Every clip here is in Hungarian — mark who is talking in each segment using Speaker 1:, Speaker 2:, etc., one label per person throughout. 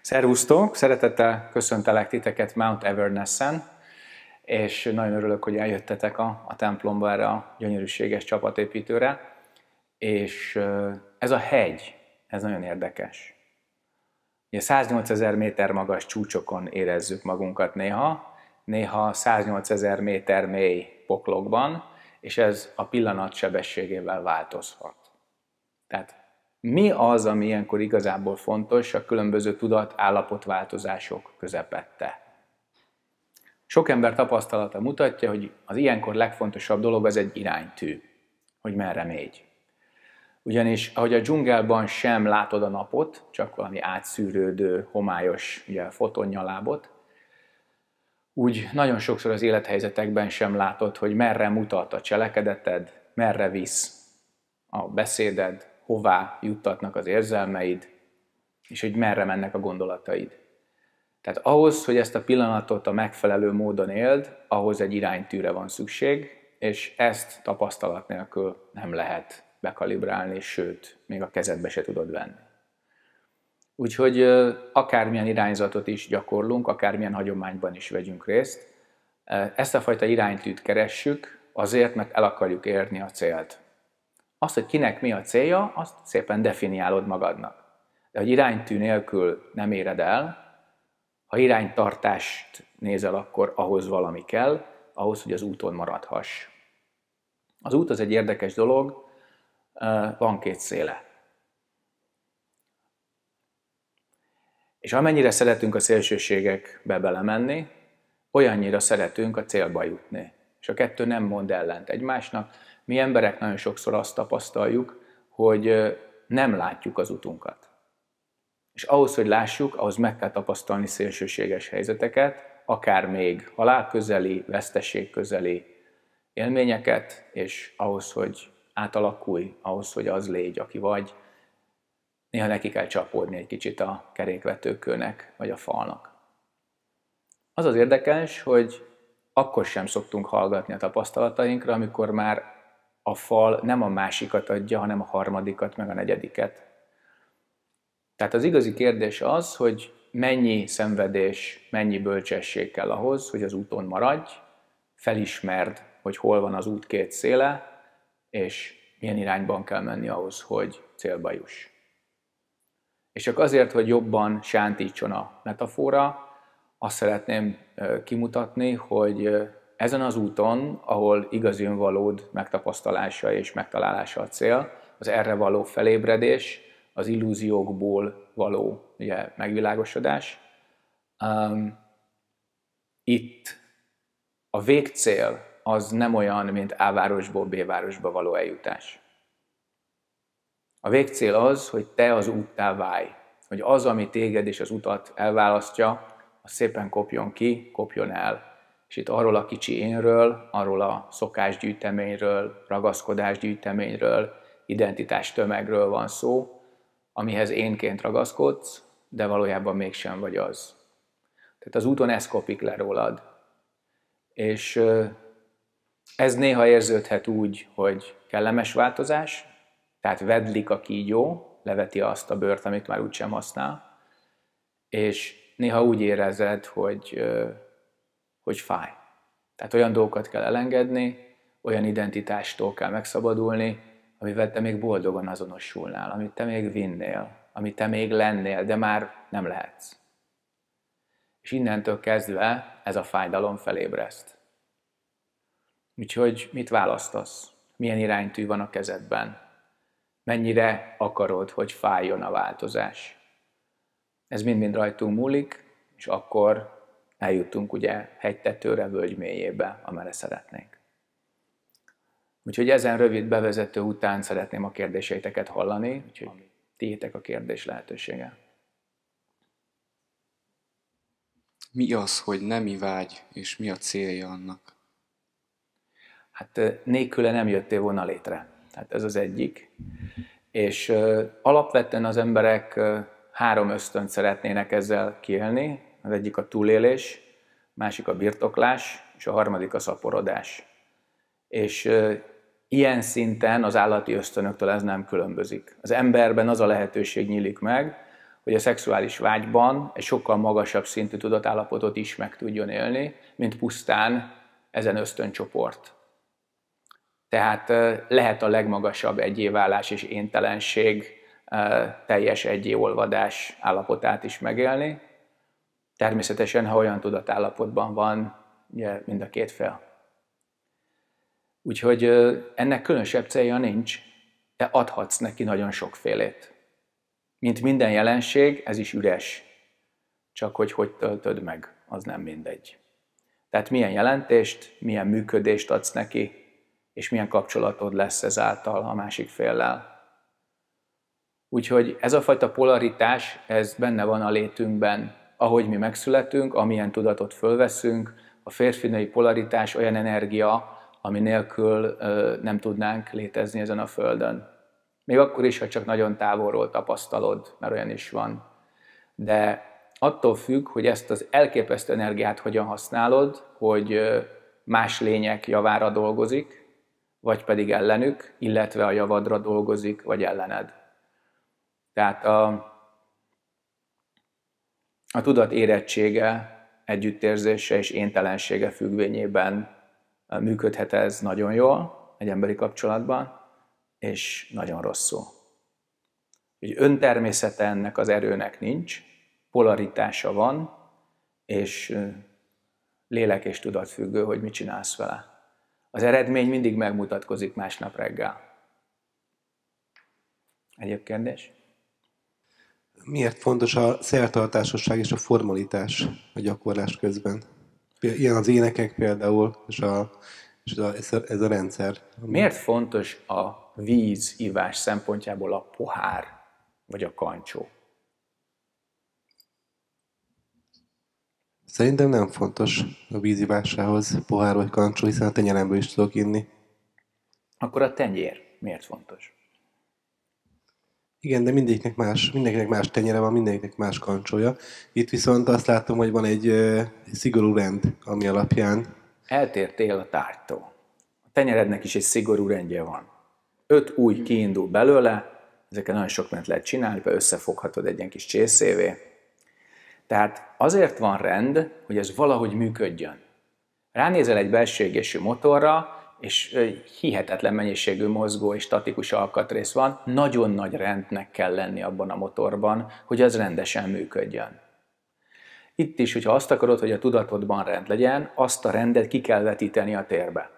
Speaker 1: Szervusztok! Szeretettel köszöntelek titeket Mount Everness-en, és nagyon örülök, hogy eljöttetek a, a templomba erre a gyönyörűséges csapatépítőre. És ez a hegy, ez nagyon érdekes. Ugye 108 ezer méter magas csúcsokon érezzük magunkat néha, néha 108 ezer méter mély poklokban, és ez a pillanat sebességével változhat. Tehát mi az, ami ilyenkor igazából fontos a különböző tudat állapotváltozások közepette? Sok ember tapasztalata mutatja, hogy az ilyenkor legfontosabb dolog az egy iránytű, hogy merre megy. Ugyanis, ahogy a dzsungelben sem látod a napot, csak valami átszűrődő, homályos ugye, fotonnyalábot, úgy nagyon sokszor az élethelyzetekben sem látod, hogy merre mutat a cselekedeted, merre visz a beszéded, hová juttatnak az érzelmeid, és hogy merre mennek a gondolataid. Tehát ahhoz, hogy ezt a pillanatot a megfelelő módon éld, ahhoz egy iránytűre van szükség, és ezt tapasztalat nélkül nem lehet bekalibrálni, sőt, még a kezedbe se tudod venni. Úgyhogy akármilyen irányzatot is gyakorlunk, akármilyen hagyományban is vegyünk részt, ezt a fajta iránytűt keressük, azért, mert el akarjuk érni a célt. Azt, hogy kinek mi a célja, azt szépen definiálod magadnak. De hogy iránytű nélkül nem éred el, ha iránytartást nézel, akkor ahhoz valami kell, ahhoz, hogy az úton maradhass. Az út az egy érdekes dolog, van két széle. És amennyire szeretünk a szélsőségekbe belemenni, olyannyira szeretünk a célba jutni. És a kettő nem mond ellent egymásnak, mi emberek nagyon sokszor azt tapasztaljuk, hogy nem látjuk az utunkat. És ahhoz, hogy lássuk, ahhoz meg kell tapasztalni szélsőséges helyzeteket, akár még halálközeli, közeli élményeket, és ahhoz, hogy átalakulj, ahhoz, hogy az légy, aki vagy, néha neki kell csapódni egy kicsit a kerékvetőkőnek vagy a falnak. Az az érdekes, hogy akkor sem szoktunk hallgatni a tapasztalatainkra, amikor már a fal nem a másikat adja, hanem a harmadikat, meg a negyediket. Tehát az igazi kérdés az, hogy mennyi szenvedés, mennyi bölcsesség kell ahhoz, hogy az úton maradj, felismerd, hogy hol van az út két széle, és milyen irányban kell menni ahhoz, hogy célba juss. És csak azért, hogy jobban sántítson a metafora, azt szeretném kimutatni, hogy ezen az úton, ahol igazi önvalód megtapasztalása és megtalálása a cél, az erre való felébredés, az illúziókból való ugye, megvilágosodás. Um, itt a végcél az nem olyan, mint A városból B városba való eljutás. A végcél az, hogy te az úttá válj, hogy az, ami téged és az utat elválasztja, az szépen kopjon ki, kopjon el és itt arról a kicsi énről, arról a szokásgyűjteményről, ragaszkodásgyűjteményről, identitás tömegről van szó, amihez énként ragaszkodsz, de valójában mégsem vagy az. Tehát az úton ez kopik le rólad. És ez néha érződhet úgy, hogy kellemes változás, tehát vedlik a kígyó, leveti azt a bőrt, amit már úgysem használ, és néha úgy érezed, hogy hogy fáj. Tehát olyan dolgokat kell elengedni, olyan identitástól kell megszabadulni, amivel te még boldogan azonosulnál, amit te még vinnél, amit te még lennél, de már nem lehetsz. És innentől kezdve ez a fájdalom felébreszt. Úgyhogy mit választasz? Milyen iránytű van a kezedben? Mennyire akarod, hogy fájjon a változás? Ez mind-mind rajtunk múlik, és akkor eljutunk ugye hegytetőre, völgy mélyébe, amire szeretnénk. Úgyhogy ezen rövid bevezető után szeretném a kérdéseiteket hallani, úgyhogy tiétek a kérdés lehetősége. Mi az, hogy nemi vágy, és mi a célja annak? Hát nélküle nem jöttél volna létre. Tehát ez az egyik. És alapvetően az emberek három ösztönt szeretnének ezzel kielni, az egyik a túlélés, másik a birtoklás, és a harmadik a szaporodás. És ilyen szinten az állati ösztönöktől ez nem különbözik. Az emberben az a lehetőség nyílik meg, hogy a szexuális vágyban egy sokkal magasabb szintű tudatállapotot is meg tudjon élni, mint pusztán ezen ösztöncsoport. Tehát lehet a legmagasabb egyéválás és éntelenség, teljes egyéolvadás állapotát is megélni, Természetesen, ha olyan tudatállapotban van, ugye mind a két fel. Úgyhogy ennek különösebb célja nincs, de adhatsz neki nagyon sokfélét. Mint minden jelenség, ez is üres. Csak hogy hogy töltöd meg, az nem mindegy. Tehát milyen jelentést, milyen működést adsz neki, és milyen kapcsolatod lesz ezáltal a másik féllel. Úgyhogy ez a fajta polaritás, ez benne van a létünkben, ahogy mi megszületünk, amilyen tudatot fölveszünk, a férfinői polaritás olyan energia, ami nélkül nem tudnánk létezni ezen a földön. Még akkor is, ha csak nagyon távolról tapasztalod, mert olyan is van. De attól függ, hogy ezt az elképesztő energiát hogyan használod, hogy más lények javára dolgozik, vagy pedig ellenük, illetve a javadra dolgozik, vagy ellened. Tehát a, a tudat érettsége, együttérzése és éntelensége függvényében működhet ez nagyon jól egy emberi kapcsolatban, és nagyon rosszul. Úgy öntermészete ennek az erőnek nincs, polaritása van, és lélek és tudat függő, hogy mit csinálsz vele. Az eredmény mindig megmutatkozik másnap reggel. Egyéb kérdés?
Speaker 2: miért fontos a szertartásosság és a formalitás a gyakorlás közben? Ilyen az énekek például, és,
Speaker 1: a, és a, ez, a, ez a rendszer. Ami... Miért fontos a víz ivás szempontjából a pohár, vagy a kancsó?
Speaker 2: Szerintem nem fontos a vízivásához pohár vagy kancsó, hiszen a tenyeremből is tudok inni.
Speaker 1: Akkor a tenyér miért fontos?
Speaker 2: Igen, de mindegyiknek más, mindenkinek más tenyere van, mindenkinek más kancsója. Itt viszont azt látom, hogy van egy, egy szigorú rend, ami alapján...
Speaker 1: Eltértél a tárgytól. A tenyerednek is egy szigorú rendje van. Öt új kiindul belőle, ezeket nagyon sok mindent lehet csinálni, be összefoghatod egy ilyen kis csészévé. Tehát azért van rend, hogy ez valahogy működjön. Ránézel egy belső motorra, és hihetetlen mennyiségű mozgó és statikus alkatrész van, nagyon nagy rendnek kell lenni abban a motorban, hogy az rendesen működjön. Itt is, hogyha azt akarod, hogy a tudatodban rend legyen, azt a rendet ki kell vetíteni a térbe.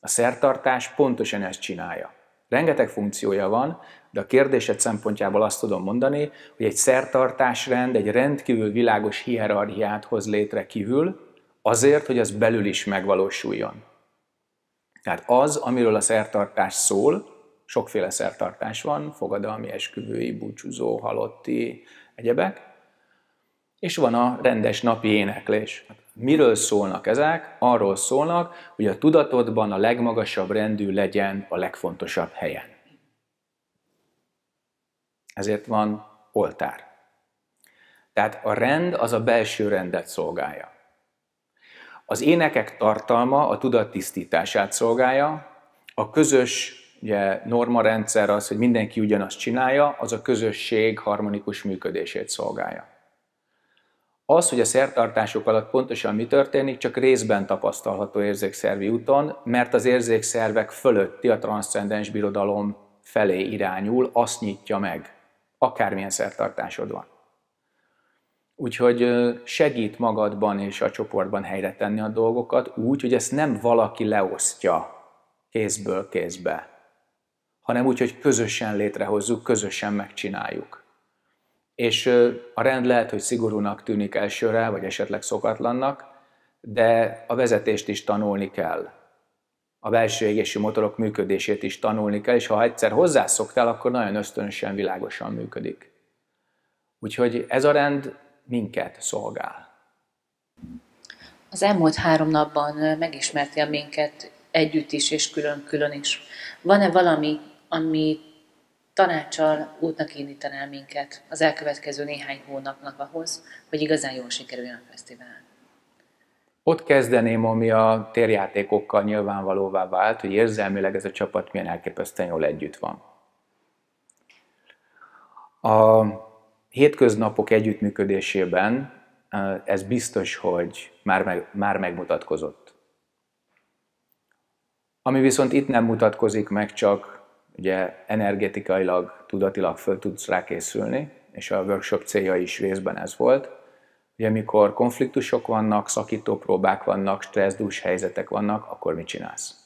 Speaker 1: A szertartás pontosan ezt csinálja. Rengeteg funkciója van, de a kérdésed szempontjából azt tudom mondani, hogy egy szertartásrend egy rendkívül világos hierarchiát hoz létre kívül, azért, hogy az belül is megvalósuljon. Tehát az, amiről a szertartás szól, sokféle szertartás van, fogadalmi, esküvői, búcsúzó, halotti, egyebek, és van a rendes napi éneklés. Hát miről szólnak ezek? Arról szólnak, hogy a tudatodban a legmagasabb rendű legyen a legfontosabb helyen. Ezért van oltár. Tehát a rend az a belső rendet szolgálja. Az énekek tartalma a tudat tisztítását szolgálja, a közös ugye, norma rendszer az, hogy mindenki ugyanazt csinálja, az a közösség harmonikus működését szolgálja. Az, hogy a szertartások alatt pontosan mi történik, csak részben tapasztalható érzékszervi úton, mert az érzékszervek fölötti a transzcendens birodalom felé irányul, azt nyitja meg, akármilyen szertartásod van. Úgyhogy segít magadban és a csoportban helyre tenni a dolgokat úgy, hogy ezt nem valaki leosztja kézből kézbe, hanem úgy, hogy közösen létrehozzuk, közösen megcsináljuk. És a rend lehet, hogy szigorúnak tűnik elsőre, vagy esetleg szokatlannak, de a vezetést is tanulni kell. A belső égési motorok működését is tanulni kell, és ha egyszer hozzászoktál, akkor nagyon ösztönösen, világosan működik. Úgyhogy ez a rend minket szolgál.
Speaker 3: Az elmúlt három napban megismertél minket együtt is és külön-külön is. Van-e valami, ami
Speaker 4: tanácsal útnak indítanál minket az elkövetkező néhány hónapnak ahhoz, hogy igazán jól sikerüljön a fesztivál?
Speaker 1: Ott kezdeném, ami a térjátékokkal nyilvánvalóvá vált, hogy érzelmileg ez a csapat milyen elképesztően jól együtt van. A hétköznapok együttműködésében ez biztos, hogy már, meg, már megmutatkozott. Ami viszont itt nem mutatkozik meg, csak ugye energetikailag, tudatilag föl tudsz rákészülni, és a workshop célja is részben ez volt, hogy amikor konfliktusok vannak, szakító próbák vannak, stresszdús helyzetek vannak, akkor mit csinálsz?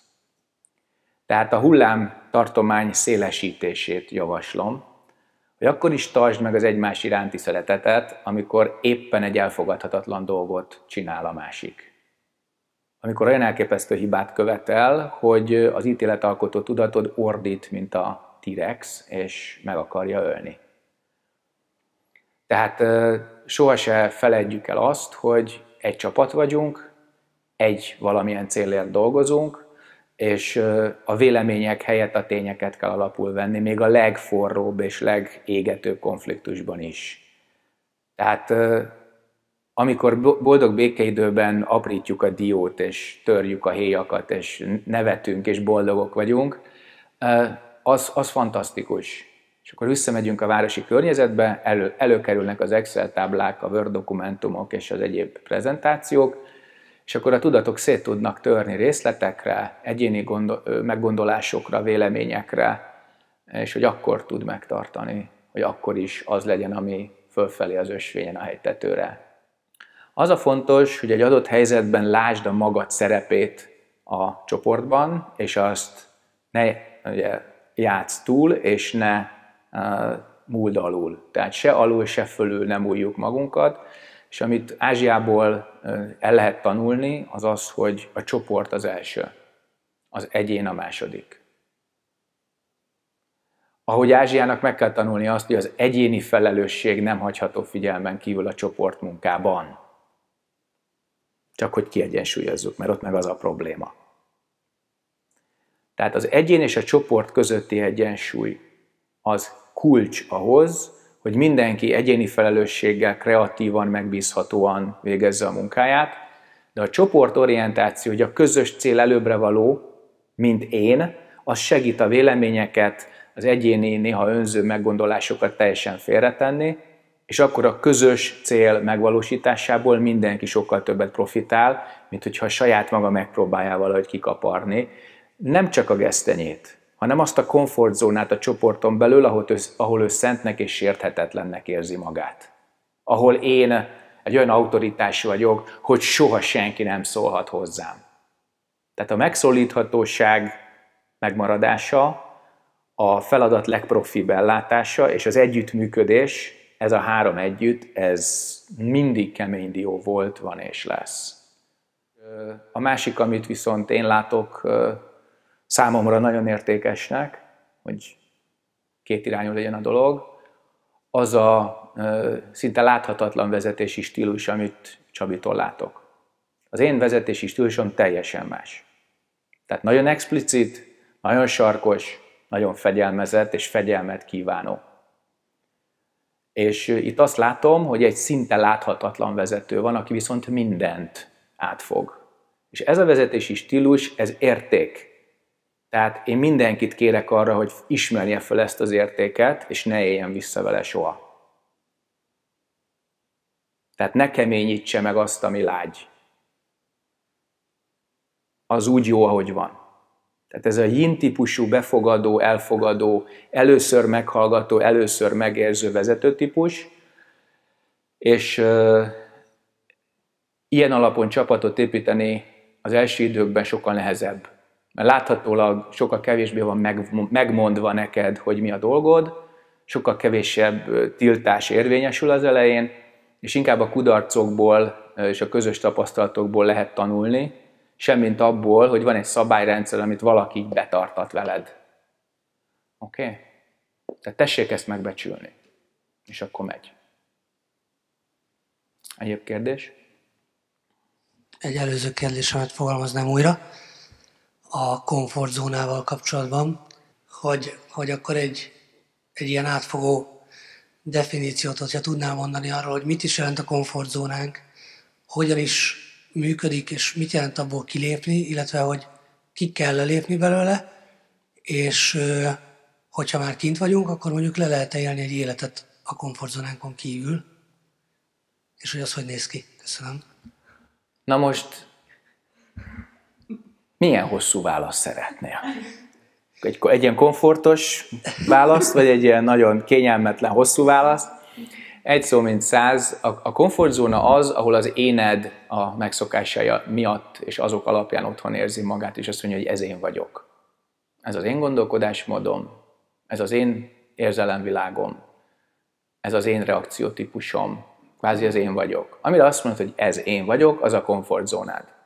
Speaker 1: Tehát a hullám tartomány szélesítését javaslom, hogy akkor is tartsd meg az egymás iránti szeretetet, amikor éppen egy elfogadhatatlan dolgot csinál a másik. Amikor olyan elképesztő hibát követel, hogy az ítéletalkotó tudatod ordít, mint a T-rex, és meg akarja ölni. Tehát sohasem felejtjük el azt, hogy egy csapat vagyunk, egy valamilyen célért dolgozunk, és a vélemények helyett a tényeket kell alapul venni, még a legforróbb és legégetőbb konfliktusban is. Tehát amikor boldog békeidőben aprítjuk a diót, és törjük a héjakat, és nevetünk, és boldogok vagyunk, az, az fantasztikus. És akkor visszamegyünk a városi környezetbe, elő, előkerülnek az Excel táblák, a Word dokumentumok és az egyéb prezentációk, és akkor a tudatok szét tudnak törni részletekre, egyéni gondol, meggondolásokra, véleményekre, és hogy akkor tud megtartani, hogy akkor is az legyen, ami fölfelé az ösvényen a helytetőre. Az a fontos, hogy egy adott helyzetben lásd a magad szerepét a csoportban, és azt ne ugye, játsz túl, és ne uh, múld alul. Tehát se alul, se fölül nem újjuk magunkat, és amit Ázsiából el lehet tanulni, az az, hogy a csoport az első, az egyén a második. Ahogy Ázsiának meg kell tanulni azt, hogy az egyéni felelősség nem hagyható figyelmen kívül a csoportmunkában. Csak hogy kiegyensúlyozzuk, mert ott meg az a probléma. Tehát az egyén és a csoport közötti egyensúly az kulcs ahhoz, hogy mindenki egyéni felelősséggel, kreatívan, megbízhatóan végezze a munkáját, de a csoportorientáció, hogy a közös cél előbbre való, mint én, az segít a véleményeket, az egyéni, néha önző meggondolásokat teljesen félretenni, és akkor a közös cél megvalósításából mindenki sokkal többet profitál, mint hogyha saját maga megpróbálja valahogy kikaparni, nem csak a gesztenyét, hanem azt a komfortzónát a csoporton belül, ahol ő, ahol ő szentnek és sérthetetlennek érzi magát. Ahol én egy olyan autoritás vagyok, hogy soha senki nem szólhat hozzám. Tehát a megszólíthatóság megmaradása, a feladat legprofibb ellátása és az együttműködés, ez a három együtt, ez mindig kemény dió volt, van és lesz. A másik, amit viszont én látok számomra nagyon értékesnek, hogy két irányú legyen a dolog, az a ö, szinte láthatatlan vezetési stílus, amit Csabitól látok. Az én vezetési stílusom teljesen más. Tehát nagyon explicit, nagyon sarkos, nagyon fegyelmezett és fegyelmet kívánó. És itt azt látom, hogy egy szinte láthatatlan vezető van, aki viszont mindent átfog. És ez a vezetési stílus, ez érték. Tehát én mindenkit kérek arra, hogy ismerje fel ezt az értéket, és ne éljen vissza vele soha. Tehát ne keményítse meg azt, ami lágy. Az úgy jó, ahogy van. Tehát ez a yin típusú, befogadó, elfogadó, először meghallgató, először megérző vezető típus, és euh, ilyen alapon csapatot építeni az első időkben sokkal nehezebb mert láthatólag sokkal kevésbé van megmondva neked, hogy mi a dolgod, sokkal kevésebb tiltás érvényesül az elején, és inkább a kudarcokból és a közös tapasztalatokból lehet tanulni, semmint abból, hogy van egy szabályrendszer, amit valaki betartat veled. Oké? Okay? Tehát tessék ezt megbecsülni. És akkor megy. Egyéb kérdés?
Speaker 5: Egy előző amit fogalmaznám újra a komfortzónával kapcsolatban, hogy, hogy akkor egy, egy ilyen átfogó definíciót, hogyha tudnám mondani arról, hogy mit is jelent a komfortzónánk, hogyan is működik, és mit jelent abból kilépni, illetve hogy ki kell lépni belőle, és hogyha már kint vagyunk, akkor mondjuk le lehet élni egy életet a komfortzónánkon kívül, és hogy az hogy néz ki. Köszönöm.
Speaker 1: Na most milyen hosszú választ szeretnél? Egy, egy ilyen komfortos választ, vagy egy ilyen nagyon kényelmetlen hosszú választ? Egy szó, mint száz. A, a komfortzóna az, ahol az éned a megszokásai miatt és azok alapján otthon érzi magát, és azt mondja, hogy ez én vagyok. Ez az én gondolkodásmódom, ez az én érzelemvilágom, ez az én reakciótípusom, kvázi az én vagyok. Amire azt mondod, hogy ez én vagyok, az a komfortzónád.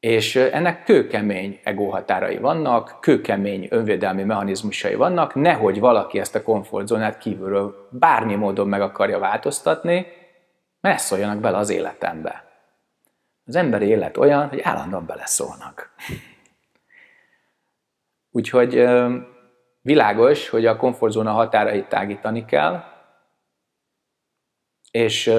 Speaker 1: És ennek kőkemény egóhatárai vannak, kőkemény önvédelmi mechanizmusai vannak, nehogy valaki ezt a komfortzónát kívülről bármi módon meg akarja változtatni, mert ne szóljanak bele az életembe. Az emberi élet olyan, hogy állandóan beleszólnak. Úgyhogy világos, hogy a komfortzóna határait tágítani kell, és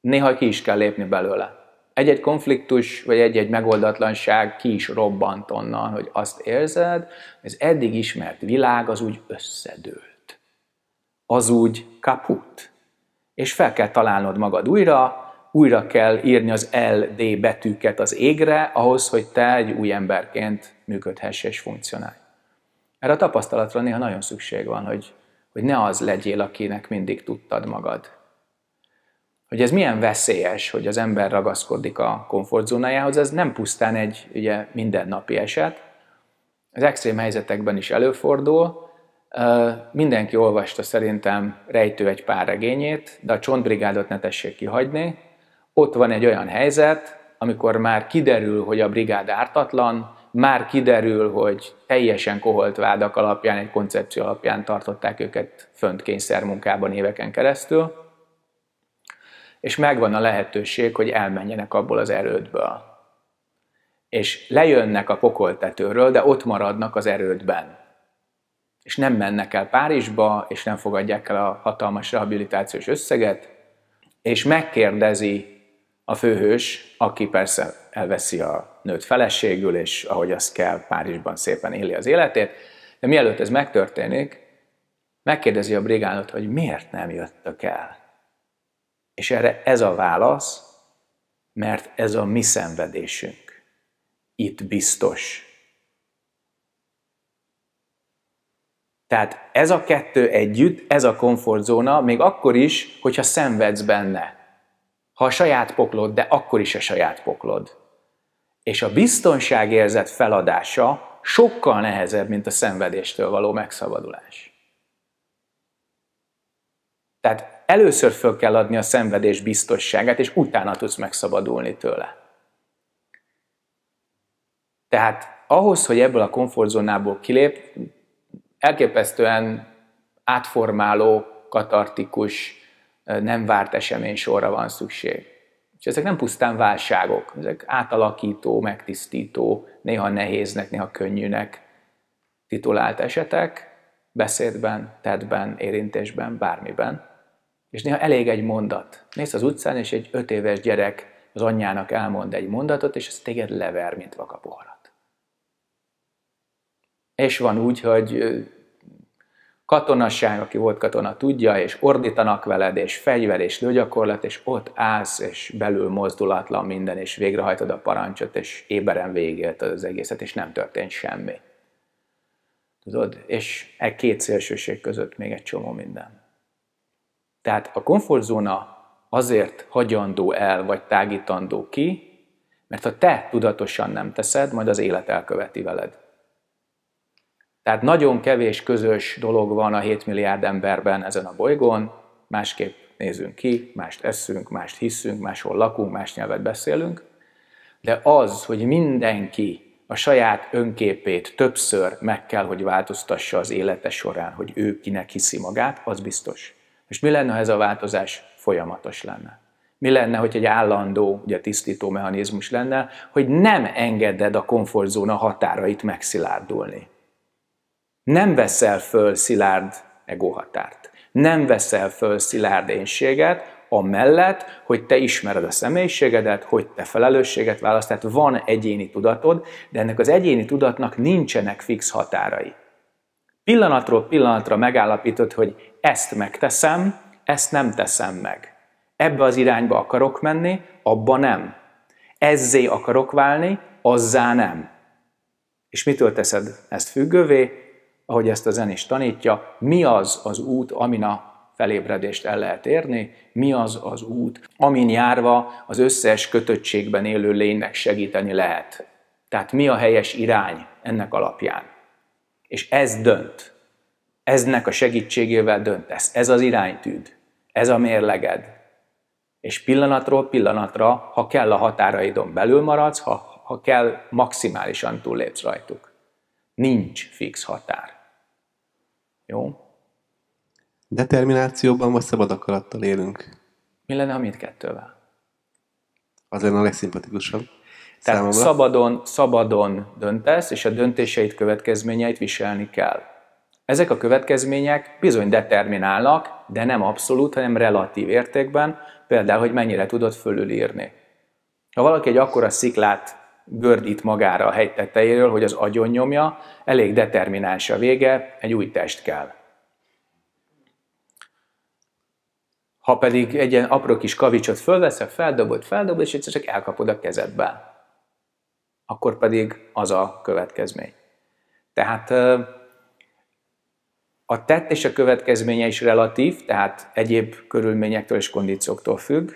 Speaker 1: néha ki is kell lépni belőle egy-egy konfliktus, vagy egy-egy megoldatlanság ki is robbant onnan, hogy azt érzed, az eddig ismert világ az úgy összedőlt. Az úgy kaput. És fel kell találnod magad újra, újra kell írni az LD betűket az égre, ahhoz, hogy te egy új emberként működhess és funkcionálj. Erre a tapasztalatra néha nagyon szükség van, hogy, hogy ne az legyél, akinek mindig tudtad magad hogy ez milyen veszélyes, hogy az ember ragaszkodik a komfortzónájához, ez nem pusztán egy ugye, mindennapi eset. Az extrém helyzetekben is előfordul. Mindenki olvasta szerintem rejtő egy pár regényét, de a csontbrigádot ne tessék kihagyni. Ott van egy olyan helyzet, amikor már kiderül, hogy a brigád ártatlan, már kiderül, hogy teljesen koholt vádak alapján, egy koncepció alapján tartották őket fönt kényszermunkában éveken keresztül, és megvan a lehetőség, hogy elmenjenek abból az erődből. És lejönnek a pokoltetőről, de ott maradnak az erődben. És nem mennek el Párizsba, és nem fogadják el a hatalmas rehabilitációs összeget, és megkérdezi a főhős, aki persze elveszi a nőt feleségül, és ahogy azt kell, Párizsban szépen éli az életét, de mielőtt ez megtörténik, megkérdezi a brigánot, hogy miért nem jöttök el és erre ez a válasz, mert ez a mi szenvedésünk. Itt biztos. Tehát ez a kettő együtt, ez a komfortzóna, még akkor is, hogyha szenvedsz benne. Ha a saját poklod, de akkor is a saját poklod. És a biztonságérzet feladása sokkal nehezebb, mint a szenvedéstől való megszabadulás. Tehát Először föl kell adni a szenvedés biztosságát, és utána tudsz megszabadulni tőle. Tehát ahhoz, hogy ebből a komfortzónából kilép, elképesztően átformáló, katartikus, nem várt esemény sorra van szükség. És ezek nem pusztán válságok, ezek átalakító, megtisztító, néha nehéznek, néha könnyűnek titulált esetek, beszédben, tettben, érintésben, bármiben. És néha elég egy mondat. Nézd az utcán, és egy öt éves gyerek az anyjának elmond egy mondatot, és ez téged lever, mint vakapoharat. És van úgy, hogy katonasság, aki volt katona, tudja, és ordítanak veled, és fegyver, és lőgyakorlat, és ott állsz, és belül mozdulatlan minden, és végrehajtod a parancsot, és éberen végélt az egészet, és nem történt semmi. Tudod? És e két szélsőség között még egy csomó minden. Tehát a komfortzóna azért hagyandó el, vagy tágítandó ki, mert ha te tudatosan nem teszed, majd az élet elköveti veled. Tehát nagyon kevés közös dolog van a 7 milliárd emberben ezen a bolygón, másképp nézünk ki, mást eszünk, mást hiszünk, máshol lakunk, más nyelvet beszélünk, de az, hogy mindenki a saját önképét többször meg kell, hogy változtassa az élete során, hogy ő kinek hiszi magát, az biztos. És mi lenne, ha ez a változás folyamatos lenne? Mi lenne, hogy egy állandó ugye, tisztító mechanizmus lenne, hogy nem engeded a komfortzóna határait megszilárdulni. Nem veszel föl szilárd egóhatárt. Nem veszel föl szilárd énséget, amellett, hogy te ismered a személyiségedet, hogy te felelősséget választ, tehát van egyéni tudatod, de ennek az egyéni tudatnak nincsenek fix határai. Pillanatról pillanatra megállapítod, hogy ezt megteszem, ezt nem teszem meg. Ebbe az irányba akarok menni, abba nem. Ezzé akarok válni, azzá nem. És mitől teszed ezt függővé? Ahogy ezt a zen is tanítja, mi az az út, amin a felébredést el lehet érni, mi az az út, amin járva az összes kötöttségben élő lénynek segíteni lehet. Tehát mi a helyes irány ennek alapján. És ez dönt. Eznek a segítségével döntesz. Ez az iránytűd. Ez a mérleged. És pillanatról pillanatra, ha kell a határaidon belül maradsz, ha, ha kell, maximálisan túllépsz rajtuk. Nincs fix határ.
Speaker 2: Jó? Determinációban vagy szabad akarattal
Speaker 1: élünk? Mi lenne a
Speaker 2: mindkettővel? Az lenne a legszimpatikusabb. Tehát Számomra.
Speaker 1: szabadon, szabadon döntesz, és a döntéseid következményeit viselni kell. Ezek a következmények bizony determinálnak, de nem abszolút, hanem relatív értékben, például, hogy mennyire tudod fölülírni. Ha valaki egy akkora sziklát gördít magára a hegy tetejéről, hogy az agyon nyomja, elég determináns a vége, egy új test kell. Ha pedig egy ilyen apró kis kavicsot fölveszel, feldobod, feldobod, és egyszer csak elkapod a kezedbe akkor pedig az a következmény. Tehát a tett és a következménye is relatív, tehát egyéb körülményektől és kondícióktól függ,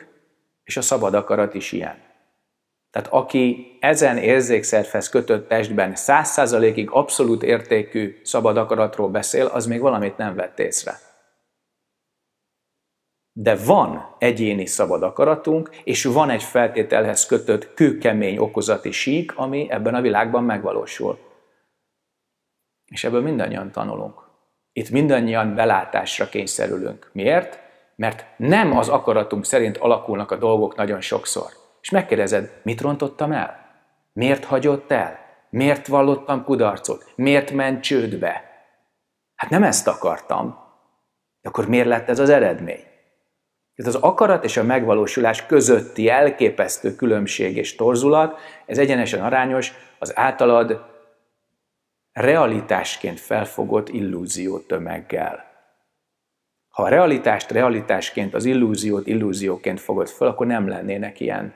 Speaker 1: és a szabad akarat is ilyen. Tehát aki ezen érzékszervhez kötött testben 100%-ig abszolút értékű szabad akaratról beszél, az még valamit nem vett észre de van egyéni szabad akaratunk, és van egy feltételhez kötött kőkemény okozati sík, ami ebben a világban megvalósul. És ebből mindannyian tanulunk. Itt mindannyian belátásra kényszerülünk. Miért? Mert nem az akaratunk szerint alakulnak a dolgok nagyon sokszor. És megkérdezed, mit rontottam el? Miért hagyott el? Miért vallottam kudarcot? Miért ment csődbe? Hát nem ezt akartam. De akkor miért lett ez az eredmény? Tehát az akarat és a megvalósulás közötti elképesztő különbség és torzulat, ez egyenesen arányos az általad realitásként felfogott illúzió tömeggel. Ha a realitást realitásként, az illúziót illúzióként fogod fel, akkor nem lennének ilyen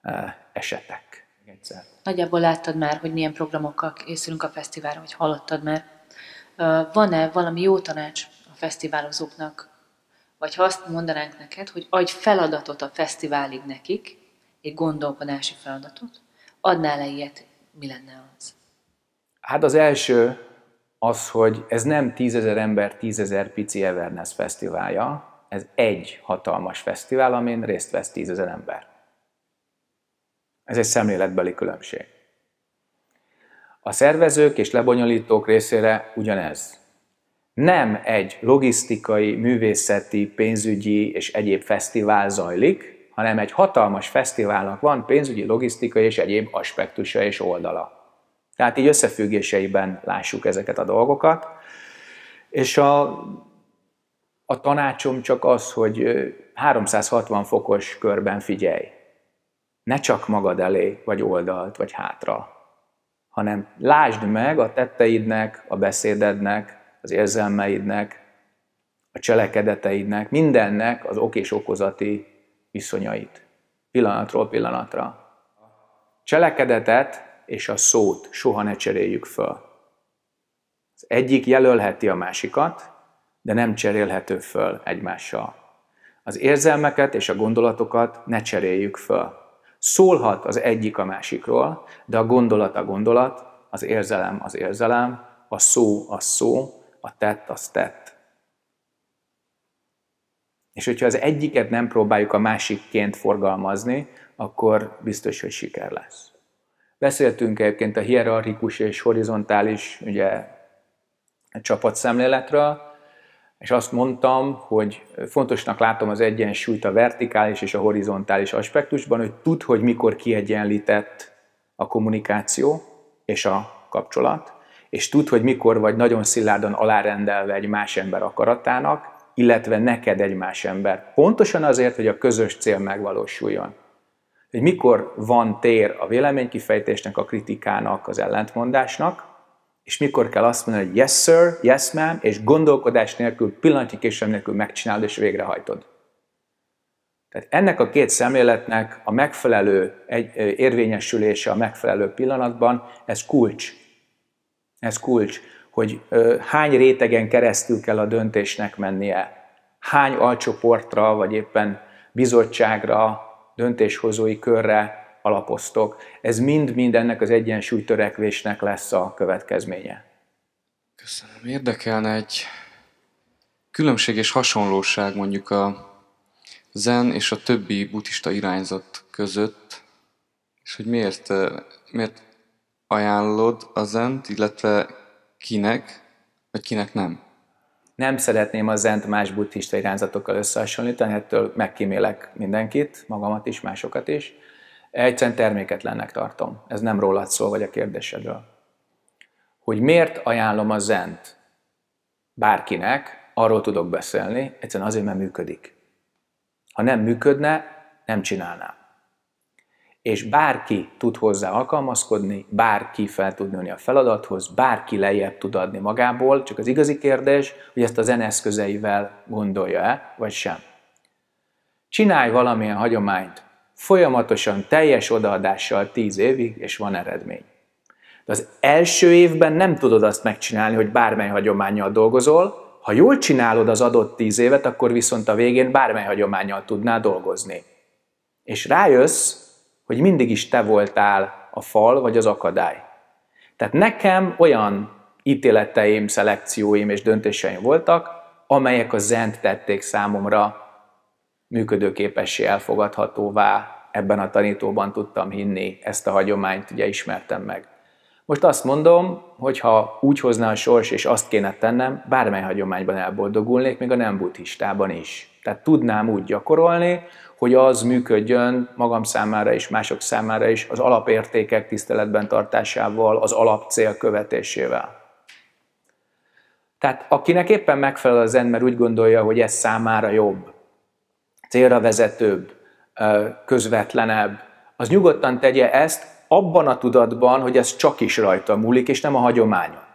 Speaker 1: eh, esetek. Egyszer. Nagyjából
Speaker 4: láttad már, hogy milyen programokkal készülünk a fesztiválon, hogy hallottad már. Eh, van-e valami jó tanács a fesztiválozóknak vagy ha azt mondanánk neked, hogy adj feladatot a fesztiválig nekik, egy gondolkodási feladatot, adnál-e ilyet,
Speaker 6: mi lenne az?
Speaker 1: Hát az első az, hogy ez nem tízezer ember, tízezer pici Everness fesztiválja, ez egy hatalmas fesztivál, amin részt vesz tízezer ember. Ez egy szemléletbeli különbség. A szervezők és lebonyolítók részére ugyanez nem egy logisztikai, művészeti, pénzügyi és egyéb fesztivál zajlik, hanem egy hatalmas fesztiválnak van pénzügyi, logisztikai és egyéb aspektusa és oldala. Tehát így összefüggéseiben lássuk ezeket a dolgokat. És a, a tanácsom csak az, hogy 360 fokos körben figyelj. Ne csak magad elé, vagy oldalt, vagy hátra, hanem lásd meg a tetteidnek, a beszédednek, az érzelmeidnek, a cselekedeteidnek, mindennek az ok és okozati viszonyait. Pillanatról pillanatra. Cselekedetet és a szót soha ne cseréljük föl. Az egyik jelölheti a másikat, de nem cserélhető föl egymással. Az érzelmeket és a gondolatokat ne cseréljük föl. Szólhat az egyik a másikról, de a gondolat a gondolat, az érzelem az érzelem, a szó a szó, a tett az tett. És hogyha az egyiket nem próbáljuk a másikként forgalmazni, akkor biztos, hogy siker lesz. Beszéltünk egyébként a hierarchikus és horizontális ugye, csapatszemléletről, és azt mondtam, hogy fontosnak látom az egyensúlyt a vertikális és a horizontális aspektusban, hogy tud, hogy mikor kiegyenlített a kommunikáció és a kapcsolat, és tudd, hogy mikor vagy nagyon szilárdan alárendelve egy más ember akaratának, illetve neked egy más ember. Pontosan azért, hogy a közös cél megvalósuljon. Hogy mikor van tér a véleménykifejtésnek, a kritikának, az ellentmondásnak, és mikor kell azt mondani, hogy yes sir, yes ma'am, és gondolkodás nélkül, pillanatnyi késem nélkül megcsinálod és végrehajtod. Tehát ennek a két szemléletnek a megfelelő egy, érvényesülése a megfelelő pillanatban, ez kulcs ez kulcs, hogy hány rétegen keresztül kell a döntésnek mennie, hány alcsoportra, vagy éppen bizottságra, döntéshozói körre alapoztok. Ez mind-mind ennek az egyensúly törekvésnek lesz a következménye.
Speaker 3: Köszönöm. Érdekelne egy különbség és hasonlóság mondjuk a zen és a többi buddhista irányzat között, és hogy miért, miért
Speaker 1: ajánlod a zent, illetve kinek, vagy kinek nem? Nem szeretném a zent más buddhista irányzatokkal összehasonlítani, ettől megkímélek mindenkit, magamat is, másokat is. Egyszerűen terméketlennek tartom. Ez nem rólad szól, vagy a kérdésedről. Hogy miért ajánlom a zent bárkinek, arról tudok beszélni, egyszerűen azért, mert működik. Ha nem működne, nem csinálnám és bárki tud hozzá alkalmazkodni, bárki fel tud nőni a feladathoz, bárki lejjebb tud adni magából, csak az igazi kérdés, hogy ezt a zeneszközeivel gondolja-e, vagy sem. Csinálj valamilyen hagyományt, folyamatosan, teljes odaadással tíz évig, és van eredmény. De az első évben nem tudod azt megcsinálni, hogy bármely hagyományjal dolgozol, ha jól csinálod az adott tíz évet, akkor viszont a végén bármely hagyományjal tudnál dolgozni. És rájössz, hogy mindig is te voltál a fal vagy az akadály. Tehát nekem olyan ítéleteim, szelekcióim és döntéseim voltak, amelyek a zent tették számomra működőképessé elfogadhatóvá, ebben a tanítóban tudtam hinni, ezt a hagyományt ugye ismertem meg. Most azt mondom, hogy ha úgy hozna a sors, és azt kéne tennem, bármely hagyományban elboldogulnék, még a nem buddhistában is. Tehát tudnám úgy gyakorolni, hogy az működjön magam számára is, mások számára is, az alapértékek tiszteletben tartásával, az alapcél követésével. Tehát akinek éppen megfelel a zen, mert úgy gondolja, hogy ez számára jobb, célra vezetőbb, közvetlenebb, az nyugodtan tegye ezt abban a tudatban, hogy ez csak is rajta múlik, és nem a hagyományon.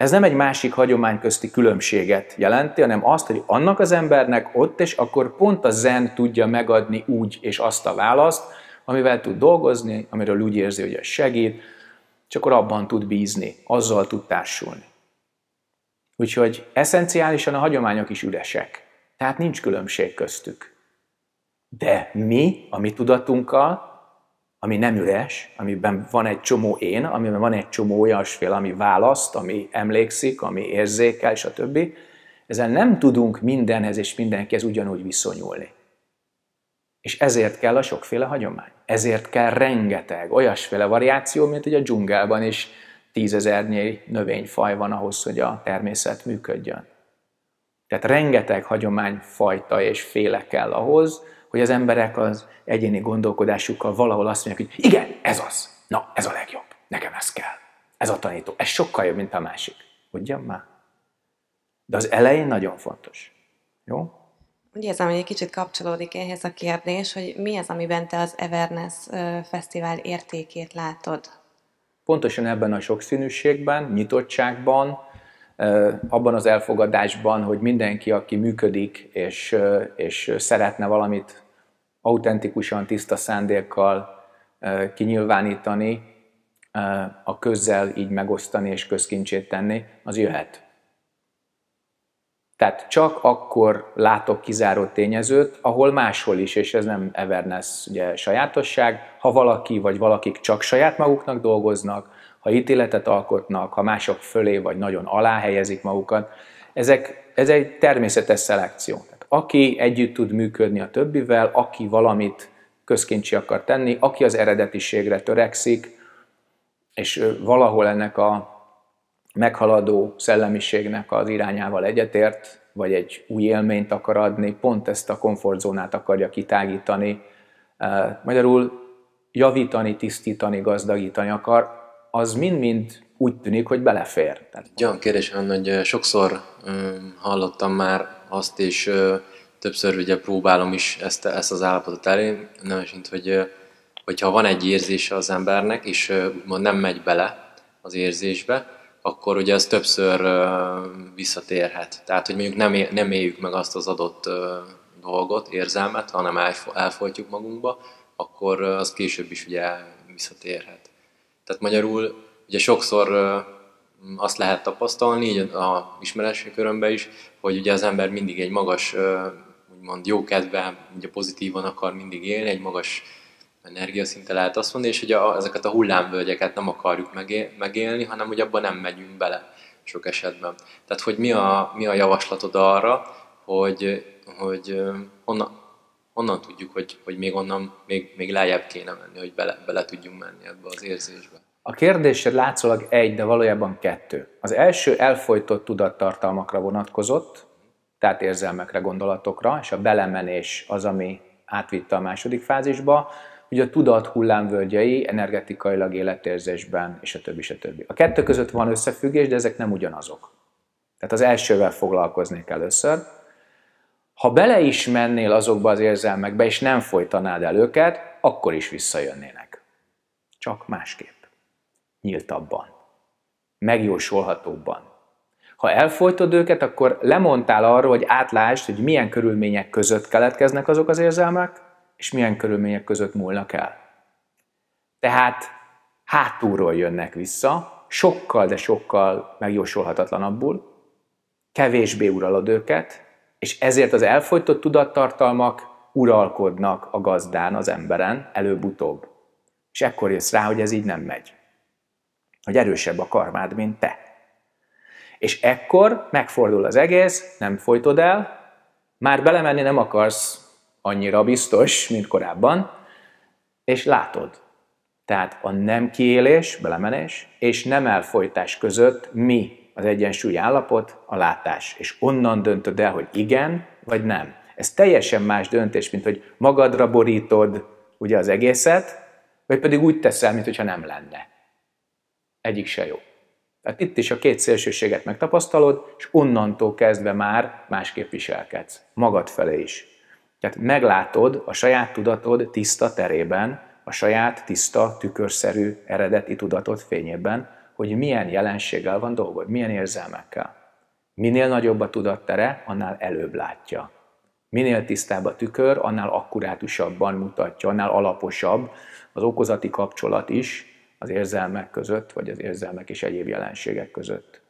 Speaker 1: Ez nem egy másik hagyomány közti különbséget jelenti, hanem azt, hogy annak az embernek ott és akkor pont a zen tudja megadni úgy és azt a választ, amivel tud dolgozni, amiről úgy érzi, hogy ez segít, és akkor abban tud bízni, azzal tud társulni. Úgyhogy eszenciálisan a hagyományok is üresek. Tehát nincs különbség köztük. De mi a mi tudatunkkal ami nem üres, amiben van egy csomó én, amiben van egy csomó olyasfél, ami választ, ami emlékszik, ami érzékel, stb. Ezzel nem tudunk mindenhez és mindenkihez ugyanúgy viszonyulni. És ezért kell a sokféle hagyomány. Ezért kell rengeteg olyasféle variáció, mint hogy a dzsungelban is tízezernyi növényfaj van ahhoz, hogy a természet működjön. Tehát rengeteg hagyományfajta és féle kell ahhoz, hogy az emberek az egyéni gondolkodásukkal valahol azt mondják, hogy igen, ez az, na, ez a legjobb, nekem ez kell, ez a tanító, ez sokkal jobb, mint a másik. Ugyan már? De az elején nagyon fontos. Jó?
Speaker 4: Úgy érzem, hogy egy kicsit kapcsolódik ehhez a kérdés, hogy mi az, amiben te az Everness Fesztivál értékét látod?
Speaker 1: Pontosan ebben a sokszínűségben, nyitottságban, abban az elfogadásban, hogy mindenki, aki működik és, és szeretne valamit autentikusan, tiszta szándékkal kinyilvánítani, a közzel így megosztani és közkincsét tenni, az jöhet. Tehát csak akkor látok kizáró tényezőt, ahol máshol is, és ez nem Everness ugye, sajátosság, ha valaki vagy valakik csak saját maguknak dolgoznak, ha ítéletet alkotnak, ha mások fölé vagy nagyon alá helyezik magukat, ezek, ez egy természetes szelekció. Tehát aki együtt tud működni a többivel, aki valamit közkincsi akar tenni, aki az eredetiségre törekszik, és valahol ennek a meghaladó szellemiségnek az irányával egyetért, vagy egy új élményt akar adni, pont ezt a komfortzónát akarja kitágítani. Magyarul javítani, tisztítani, gazdagítani akar, az mind-mind úgy tűnik, hogy belefér. Tehát...
Speaker 7: Egy olyan kérdés, hogy sokszor um, hallottam már azt, és uh, többször ugye próbálom is ezt, ezt az állapotot elérni, nem mint, hogy hogyha van egy érzése az embernek, és uh, úgymond nem megy bele az érzésbe, akkor ugye ez többször uh, visszatérhet. Tehát, hogy mondjuk nem, nem éljük meg azt az adott uh, dolgot, érzelmet, hanem elfolytjuk magunkba, akkor az később is ugye visszatérhet. Tehát magyarul ugye sokszor azt lehet tapasztalni, így a ismeres körömben is, hogy ugye az ember mindig egy magas, úgymond kedve, ugye pozitívan akar mindig élni, egy magas energiaszinte lehet azt mondani, és hogy a, ezeket a hullámvölgyeket nem akarjuk megélni, hanem hogy abban nem megyünk bele sok esetben. Tehát, hogy mi a, mi a javaslatod arra, hogy, hogy honnan, honnan tudjuk, hogy, hogy még onnan, még, még lejjebb kéne menni, hogy bele, bele tudjunk menni ebbe az érzésbe?
Speaker 1: A kérdésed látszólag egy, de valójában kettő. Az első elfolytott tudattartalmakra vonatkozott, tehát érzelmekre, gondolatokra, és a belemenés az, ami átvitte a második fázisba, hogy a tudat hullámvölgyei energetikailag, életérzésben, és a többi, és a többi. A kettő között van összefüggés, de ezek nem ugyanazok. Tehát az elsővel foglalkoznék először. Ha bele is mennél azokba az érzelmekbe, és nem folytanád el őket, akkor is visszajönnének. Csak másképp. Nyíltabban. Megjósolhatóbban. Ha elfolytod őket, akkor lemondtál arról, hogy átlásd, hogy milyen körülmények között keletkeznek azok az érzelmek, és milyen körülmények között múlnak el. Tehát hátulról jönnek vissza, sokkal, de sokkal megjósolhatatlanabbul, kevésbé uralod őket, és ezért az elfogytott tudattartalmak uralkodnak a gazdán, az emberen, előbb-utóbb. És ekkor jössz rá, hogy ez így nem megy. Hogy erősebb a karmád, mint te. És ekkor megfordul az egész, nem folytod el, már belemenni nem akarsz annyira biztos, mint korábban, és látod. Tehát a nem kiélés, belemenés, és nem elfolytás között mi az egyensúly állapot, a látás. És onnan döntöd el, hogy igen vagy nem. Ez teljesen más döntés, mint hogy magadra borítod ugye az egészet, vagy pedig úgy teszel, mintha nem lenne. Egyik se jó. Tehát itt is a két szélsőséget megtapasztalod, és onnantól kezdve már másképp viselkedsz. Magad felé is. Tehát meglátod a saját tudatod tiszta terében, a saját tiszta, tükörszerű eredeti tudatod fényében, hogy milyen jelenséggel van dolgod, milyen érzelmekkel. Minél nagyobb a tudattere, annál előbb látja. Minél tisztább a tükör, annál akkurátusabban mutatja, annál alaposabb az okozati kapcsolat is az érzelmek között, vagy az érzelmek és egyéb jelenségek között.